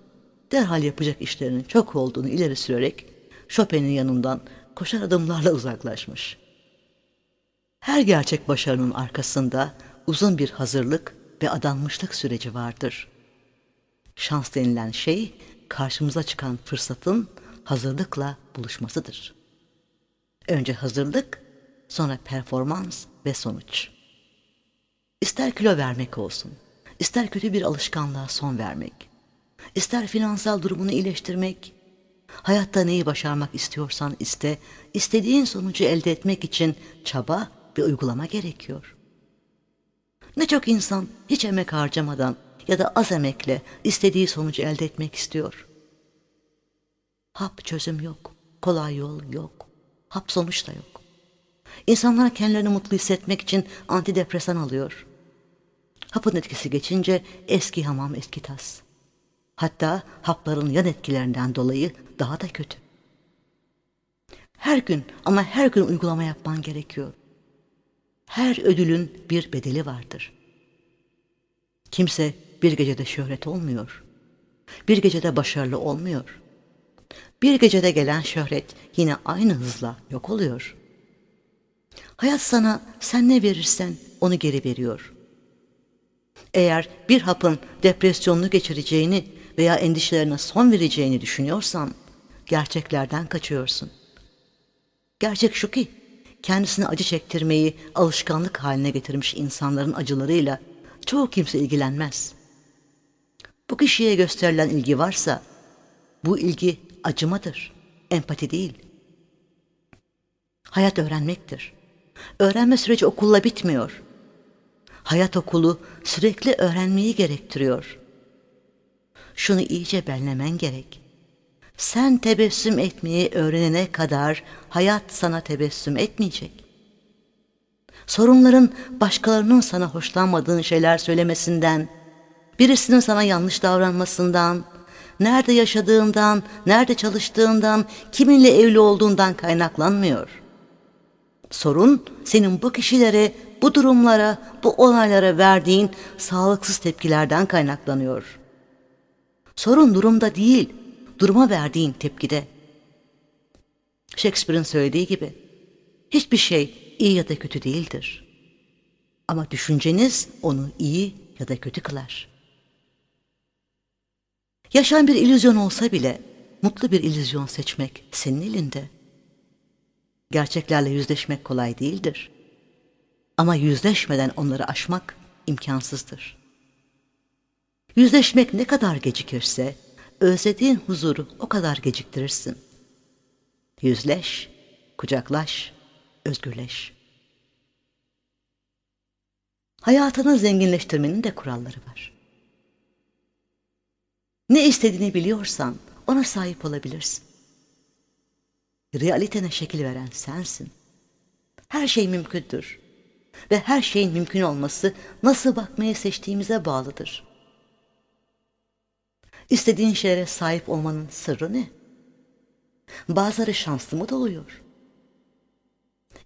derhal yapacak işlerinin çok olduğunu ileri sürerek Chopin'in yanından koşar adımlarla uzaklaşmış. Her gerçek başarının arkasında uzun bir hazırlık ve adanmışlık süreci vardır. Şans denilen şey karşımıza çıkan fırsatın hazırlıkla buluşmasıdır. Önce hazırlık, sonra performans ve sonuç. İster kilo vermek olsun, ister kötü bir alışkanlığa son vermek, İster finansal durumunu iyileştirmek, hayatta neyi başarmak istiyorsan iste, istediğin sonucu elde etmek için çaba ve uygulama gerekiyor. Ne çok insan hiç emek harcamadan ya da az emekle istediği sonucu elde etmek istiyor. Hap çözüm yok, kolay yol yok, hap sonuç da yok. İnsanlar kendilerini mutlu hissetmek için antidepresan alıyor. Hapın etkisi geçince eski hamam eski tas.'' Hatta hapların yan etkilerinden dolayı daha da kötü. Her gün ama her gün uygulama yapman gerekiyor. Her ödülün bir bedeli vardır. Kimse bir gecede şöhret olmuyor. Bir gecede başarılı olmuyor. Bir gecede gelen şöhret yine aynı hızla yok oluyor. Hayat sana sen ne verirsen onu geri veriyor. Eğer bir hapın depresyonunu geçireceğini veya endişelerine son vereceğini düşünüyorsan gerçeklerden kaçıyorsun. Gerçek şu ki kendisine acı çektirmeyi alışkanlık haline getirmiş insanların acılarıyla çoğu kimse ilgilenmez. Bu kişiye gösterilen ilgi varsa bu ilgi acımadır, empati değil. Hayat öğrenmektir. Öğrenme süreci okulla bitmiyor. Hayat okulu sürekli öğrenmeyi gerektiriyor şunu iyice benlemen gerek. Sen tebessüm etmeyi öğrenene kadar hayat sana tebessüm etmeyecek. Sorunların başkalarının sana hoşlanmadığın şeyler söylemesinden, birisinin sana yanlış davranmasından, nerede yaşadığından, nerede çalıştığından, kiminle evli olduğundan kaynaklanmıyor. Sorun senin bu kişilere, bu durumlara, bu olaylara verdiğin sağlıksız tepkilerden kaynaklanıyor. Sorun durumda değil, duruma verdiğin tepkide. Shakespeare'in söylediği gibi, hiçbir şey iyi ya da kötü değildir. Ama düşünceniz onu iyi ya da kötü kılar. Yaşan bir illüzyon olsa bile mutlu bir illüzyon seçmek senin elinde. Gerçeklerle yüzleşmek kolay değildir. Ama yüzleşmeden onları aşmak imkansızdır.'' Yüzleşmek ne kadar gecikirse, özlediğin huzuru o kadar geciktirirsin. Yüzleş, kucaklaş, özgürleş. Hayatını zenginleştirmenin de kuralları var. Ne istediğini biliyorsan ona sahip olabilirsin. Realitene şekil veren sensin. Her şey mümkündür ve her şeyin mümkün olması nasıl bakmayı seçtiğimize bağlıdır.'' İstediğin şeylere sahip olmanın sırrı ne? Bazıları şanslı mı da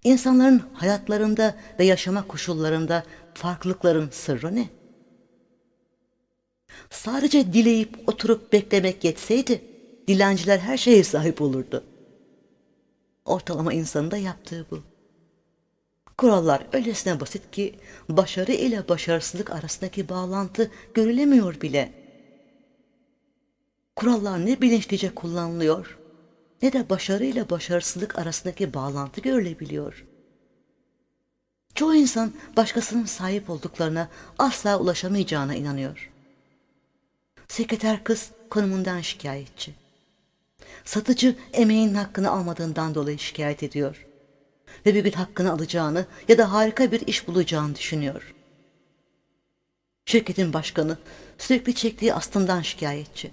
İnsanların hayatlarında ve yaşama koşullarında farklılıkların sırrı ne? Sadece dileyip oturup beklemek yetseydi, dilenciler her şeye sahip olurdu. Ortalama insanın da yaptığı bu. Kurallar öylesine basit ki başarı ile başarısızlık arasındaki bağlantı görülemiyor bile.'' Kurallar ne bilinçlice kullanılıyor ne de başarıyla başarısızlık arasındaki bağlantı görülebiliyor. Çoğu insan başkasının sahip olduklarına asla ulaşamayacağına inanıyor. Sekreter kız konumundan şikayetçi. Satıcı emeğin hakkını almadığından dolayı şikayet ediyor. Ve bir gün hakkını alacağını ya da harika bir iş bulacağını düşünüyor. Şirketin başkanı sürekli çektiği astından şikayetçi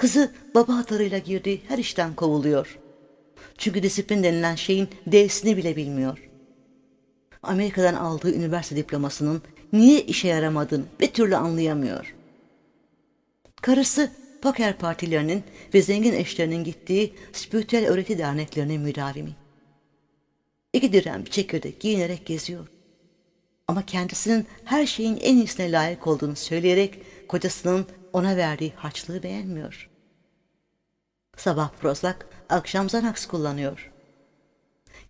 Kızı baba hatarıyla girdiği her işten kovuluyor. Çünkü disiplin denilen şeyin D'sini bile bilmiyor. Amerika'dan aldığı üniversite diplomasının niye işe yaramadığını bir türlü anlayamıyor. Karısı poker partilerinin ve zengin eşlerinin gittiği spiritüel öğreti derneklerinin müdavimi. İki dirhem bir çekirdek giyinerek geziyor. Ama kendisinin her şeyin en iyisine layık olduğunu söyleyerek kocasının ona verdiği haçlığı beğenmiyor. Sabah Prozac, akşam Xanax kullanıyor.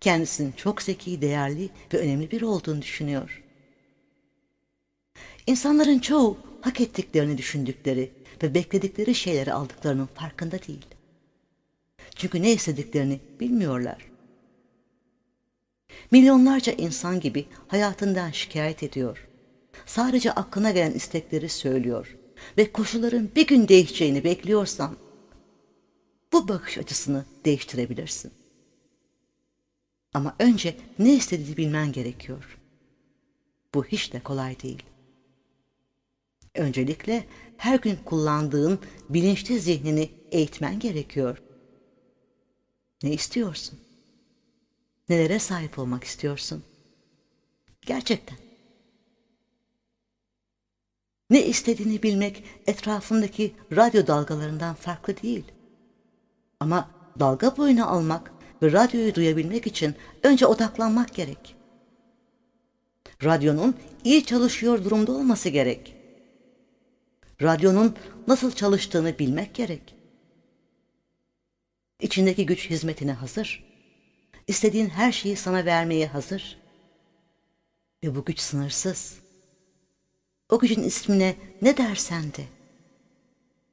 Kendisinin çok zeki, değerli ve önemli biri olduğunu düşünüyor. İnsanların çoğu hak ettiklerini düşündükleri ve bekledikleri şeyleri aldıklarının farkında değil. Çünkü ne istediklerini bilmiyorlar. Milyonlarca insan gibi hayatından şikayet ediyor. Sadece aklına gelen istekleri söylüyor ve koşulların bir gün değişeceğini bekliyorsan bu bakış açısını değiştirebilirsin. Ama önce ne istediğini bilmen gerekiyor. Bu hiç de kolay değil. Öncelikle her gün kullandığın bilinçli zihnini eğitmen gerekiyor. Ne istiyorsun? Nelere sahip olmak istiyorsun? Gerçekten. Ne istediğini bilmek etrafındaki radyo dalgalarından farklı değil.'' Ama dalga boyunu almak ve radyoyu duyabilmek için önce odaklanmak gerek. Radyonun iyi çalışıyor durumda olması gerek. Radyonun nasıl çalıştığını bilmek gerek. İçindeki güç hizmetine hazır. İstediğin her şeyi sana vermeye hazır. Ve bu güç sınırsız. O gücün ismine ne dersen de.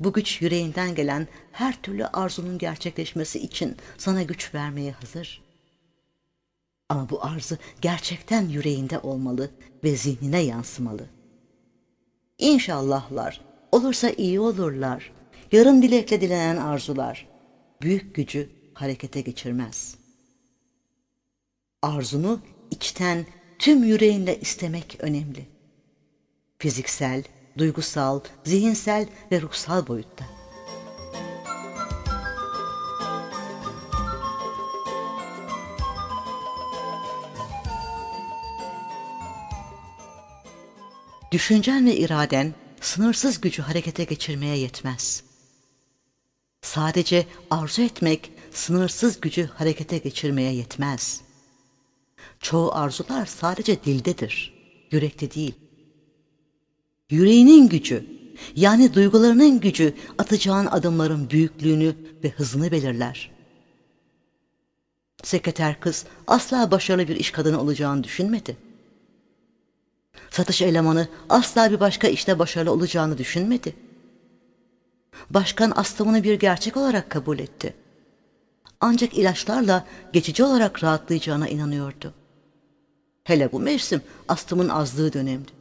Bu güç yüreğinden gelen her türlü arzunun gerçekleşmesi için sana güç vermeye hazır. Ama bu arzu gerçekten yüreğinde olmalı ve zihnine yansımalı. İnşallahlar, olursa iyi olurlar, yarın dilekle dilenen arzular, büyük gücü harekete geçirmez. Arzunu içten tüm yüreğinle istemek önemli. Fiziksel, duygusal, zihinsel ve ruhsal boyutta. Düşüncen ve iraden sınırsız gücü harekete geçirmeye yetmez. Sadece arzu etmek sınırsız gücü harekete geçirmeye yetmez. Çoğu arzular sadece dildedir, yürekte değil. Yüreğinin gücü, yani duygularının gücü atacağın adımların büyüklüğünü ve hızını belirler. Sekreter kız asla başarılı bir iş kadını olacağını düşünmedi. Satış elemanı asla bir başka işte başarılı olacağını düşünmedi. Başkan astımını bir gerçek olarak kabul etti. Ancak ilaçlarla geçici olarak rahatlayacağına inanıyordu. Hele bu mevsim astımın azlığı dönemdi.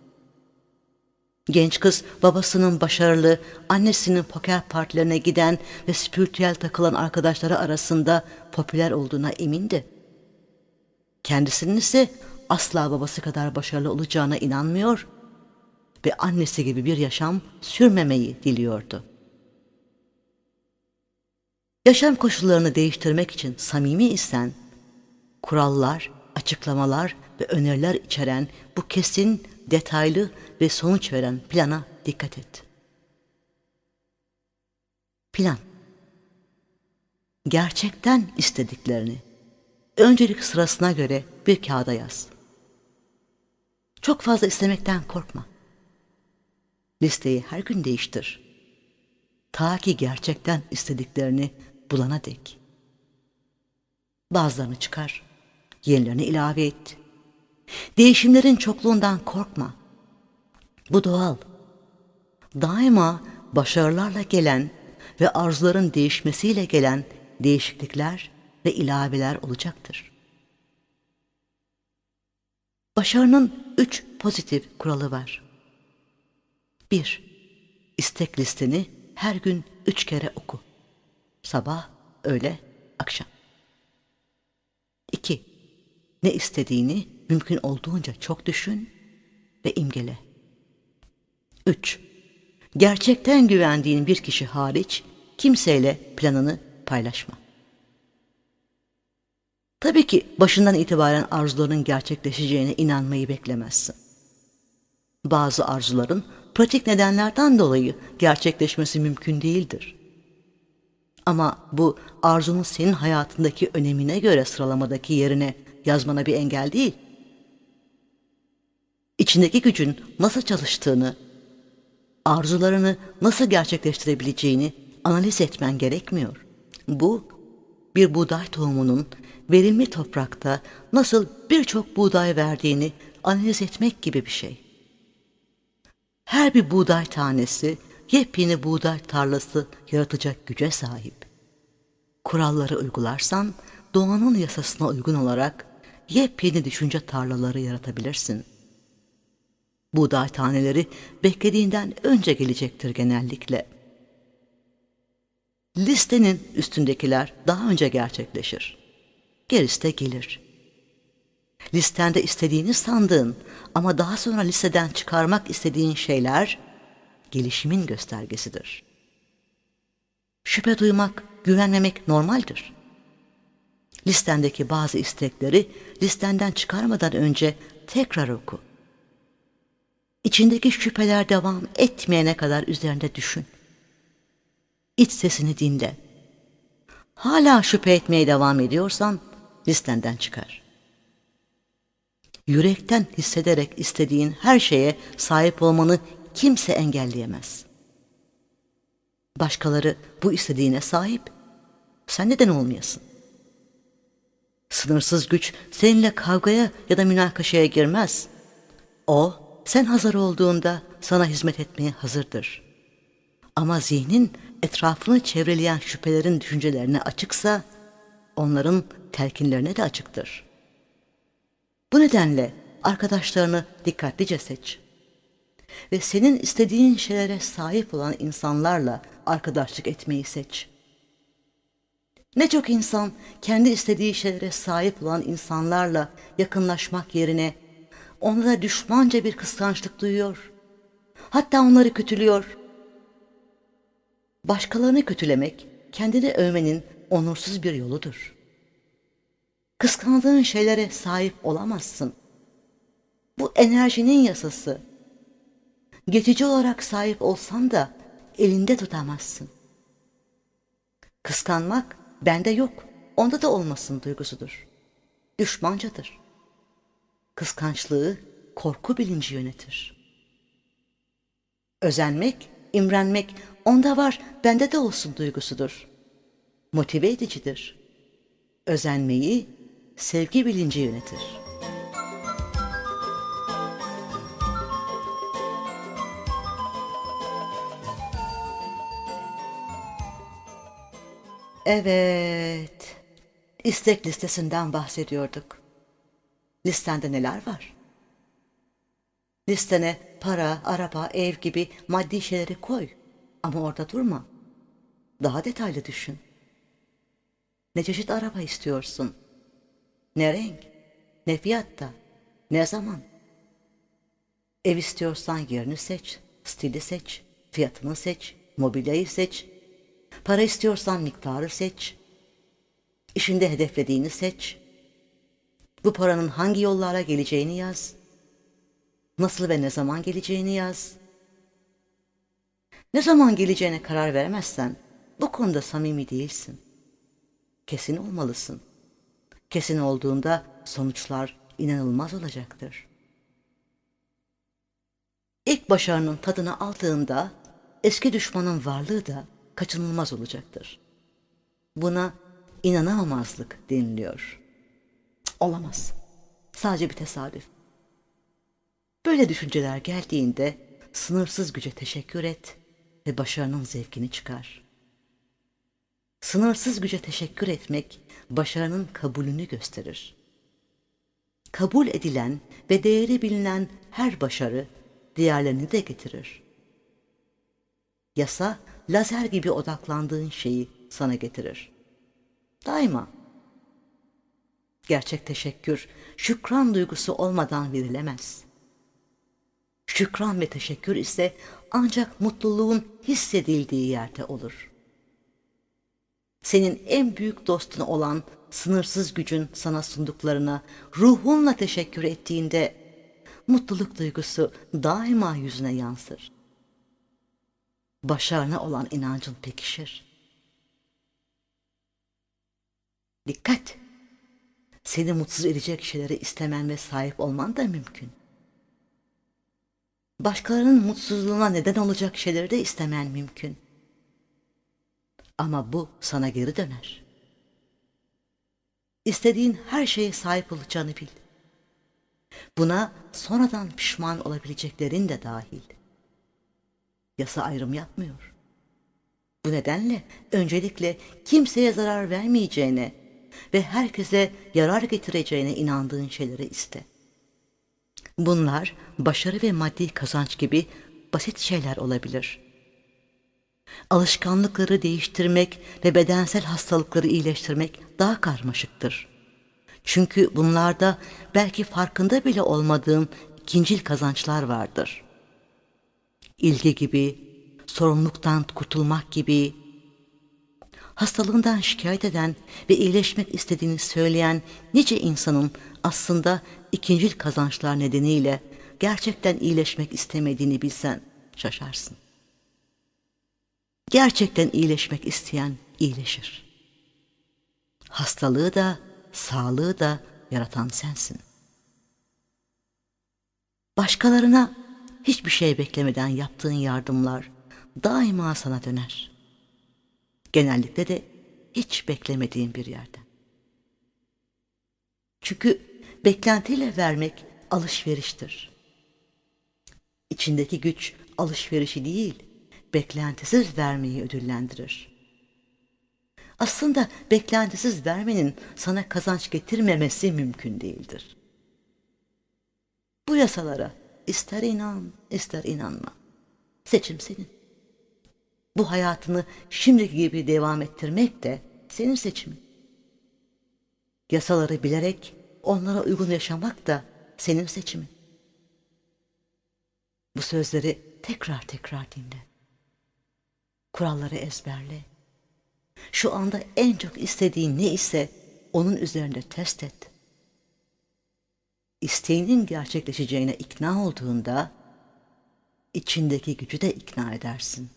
Genç kız babasının başarılı, annesinin poker partilerine giden ve spiritüel takılan arkadaşları arasında popüler olduğuna emindi. Kendisinin ise asla babası kadar başarılı olacağına inanmıyor ve annesi gibi bir yaşam sürmemeyi diliyordu. Yaşam koşullarını değiştirmek için samimi isen, kurallar, açıklamalar ve öneriler içeren bu kesin, detaylı ve sonuç veren plana dikkat et. Plan Gerçekten istediklerini öncelik sırasına göre bir kağıda yaz. Çok fazla istemekten korkma. Listeyi her gün değiştir. Ta ki gerçekten istediklerini bulana dek. Bazılarını çıkar, yenilerini ilave et. Değişimlerin çokluğundan korkma. Bu doğal. Daima başarılarla gelen ve arzuların değişmesiyle gelen değişiklikler ve ilaveler olacaktır. Başarının üç pozitif kuralı var. 1. İstek listeni her gün üç kere oku. Sabah, öğle, akşam. 2. Ne istediğini mümkün olduğunca çok düşün ve imgele. 3. Gerçekten güvendiğin bir kişi hariç kimseyle planını paylaşma. Tabii ki başından itibaren arzuların gerçekleşeceğine inanmayı beklemezsin. Bazı arzuların pratik nedenlerden dolayı gerçekleşmesi mümkün değildir. Ama bu arzunun senin hayatındaki önemine göre sıralamadaki yerine yazmana bir engel değil. İçindeki gücün nasıl çalıştığını arzularını nasıl gerçekleştirebileceğini analiz etmen gerekmiyor. Bu, bir buğday tohumunun verimli toprakta nasıl birçok buğday verdiğini analiz etmek gibi bir şey. Her bir buğday tanesi yepyeni buğday tarlası yaratacak güce sahip. Kuralları uygularsan doğanın yasasına uygun olarak yepyeni düşünce tarlaları yaratabilirsin.'' Buğday taneleri beklediğinden önce gelecektir genellikle. Listenin üstündekiler daha önce gerçekleşir. Gerisi de gelir. Listende istediğini sandığın ama daha sonra listeden çıkarmak istediğin şeyler gelişimin göstergesidir. Şüphe duymak, güvenmemek normaldir. Listendeki bazı istekleri listenden çıkarmadan önce tekrar oku İçindeki şüpheler devam etmeyene kadar üzerinde düşün. İç sesini dinle. Hala şüphe etmeye devam ediyorsan listenden çıkar. Yürekten hissederek istediğin her şeye sahip olmanı kimse engelleyemez. Başkaları bu istediğine sahip, sen neden olmayasın? Sınırsız güç seninle kavgaya ya da münakaşaya girmez. O sen hazır olduğunda sana hizmet etmeye hazırdır. Ama zihnin etrafını çevreleyen şüphelerin düşüncelerine açıksa onların telkinlerine de açıktır. Bu nedenle arkadaşlarını dikkatlice seç. Ve senin istediğin şeylere sahip olan insanlarla arkadaşlık etmeyi seç. Ne çok insan kendi istediği şeylere sahip olan insanlarla yakınlaşmak yerine onlara düşmanca bir kıskançlık duyuyor. Hatta onları kötülüyor. Başkalarını kötülemek, kendini övmenin onursuz bir yoludur. Kıskandığın şeylere sahip olamazsın. Bu enerjinin yasası. Geçici olarak sahip olsan da elinde tutamazsın. Kıskanmak bende yok, onda da olmasın duygusudur. Düşmancadır.'' kıskançlığı korku bilinci yönetir. Özenmek, imrenmek onda var, bende de olsun duygusudur. Motive edicidir. Özenmeyi sevgi bilinci yönetir.'' Evet. İstek listesinden bahsediyorduk. Listende neler var? Listene para, araba, ev gibi maddi şeyleri koy. Ama orada durma. Daha detaylı düşün. Ne çeşit araba istiyorsun? Ne renk? Ne fiyatta? Ne zaman? Ev istiyorsan yerini seç, stili seç, fiyatını seç, mobilyayı seç. Para istiyorsan miktarı seç. İşinde hedeflediğini seç. Bu paranın hangi yollara geleceğini yaz. Nasıl ve ne zaman geleceğini yaz. Ne zaman geleceğine karar vermezsen bu konuda samimi değilsin. Kesin olmalısın. Kesin olduğunda sonuçlar inanılmaz olacaktır. İlk başarının tadını aldığında eski düşmanın varlığı da kaçınılmaz olacaktır. Buna inanamamazlık deniliyor.'' Olamaz. Sadece bir tesadüf. Böyle düşünceler geldiğinde sınırsız güce teşekkür et ve başarının zevkini çıkar. Sınırsız güce teşekkür etmek başarının kabulünü gösterir. Kabul edilen ve değeri bilinen her başarı diğerlerini de getirir. Yasa lazer gibi odaklandığın şeyi sana getirir. Daima Gerçek teşekkür şükran duygusu olmadan verilemez. Şükran ve teşekkür ise ancak mutluluğun hissedildiği yerde olur. Senin en büyük dostun olan sınırsız gücün sana sunduklarına ruhunla teşekkür ettiğinde mutluluk duygusu daima yüzüne yansır. Başarına olan inancın pekişir. Dikkat! seni mutsuz edecek şeyleri istemen ve sahip olman da mümkün. Başkalarının mutsuzluğuna neden olacak şeyleri de istemen mümkün. Ama bu sana geri döner. İstediğin her şeye sahip olacağını bil. Buna sonradan pişman olabileceklerin de dahil. Yasa ayrım yapmıyor. Bu nedenle öncelikle kimseye zarar vermeyeceğine ve herkese yarar getireceğine inandığın şeyleri iste. Bunlar başarı ve maddi kazanç gibi basit şeyler olabilir. Alışkanlıkları değiştirmek ve bedensel hastalıkları iyileştirmek daha karmaşıktır. Çünkü bunlarda belki farkında bile olmadığım ikincil kazançlar vardır. İlgi gibi, sorumluluktan kurtulmak gibi, hastalığından şikayet eden ve iyileşmek istediğini söyleyen nice insanın aslında ikincil kazançlar nedeniyle gerçekten iyileşmek istemediğini bilsen şaşarsın. Gerçekten iyileşmek isteyen iyileşir. Hastalığı da, sağlığı da yaratan sensin. Başkalarına hiçbir şey beklemeden yaptığın yardımlar daima sana döner.'' Genellikle de hiç beklemediğin bir yerden. Çünkü beklentiyle vermek alışveriştir. İçindeki güç alışverişi değil, beklentisiz vermeyi ödüllendirir. Aslında beklentisiz vermenin sana kazanç getirmemesi mümkün değildir. Bu yasalara ister inan, ister inanma. Seçim senin bu hayatını şimdiki gibi devam ettirmek de senin seçimin. Yasaları bilerek onlara uygun yaşamak da senin seçimin. Bu sözleri tekrar tekrar dinle. Kuralları ezberle. Şu anda en çok istediğin ne ise onun üzerinde test et. İsteğinin gerçekleşeceğine ikna olduğunda içindeki gücü de ikna edersin.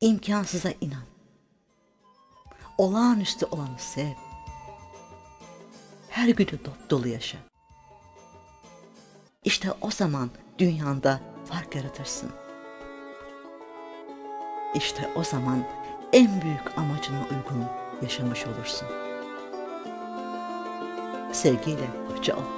İmkansıza inan. Olağanüstü olanı sev. Her günü dop dolu yaşa. İşte o zaman dünyanda fark yaratırsın. İşte o zaman en büyük amacına uygun yaşamış olursun. Sevgiyle, hoşça ol.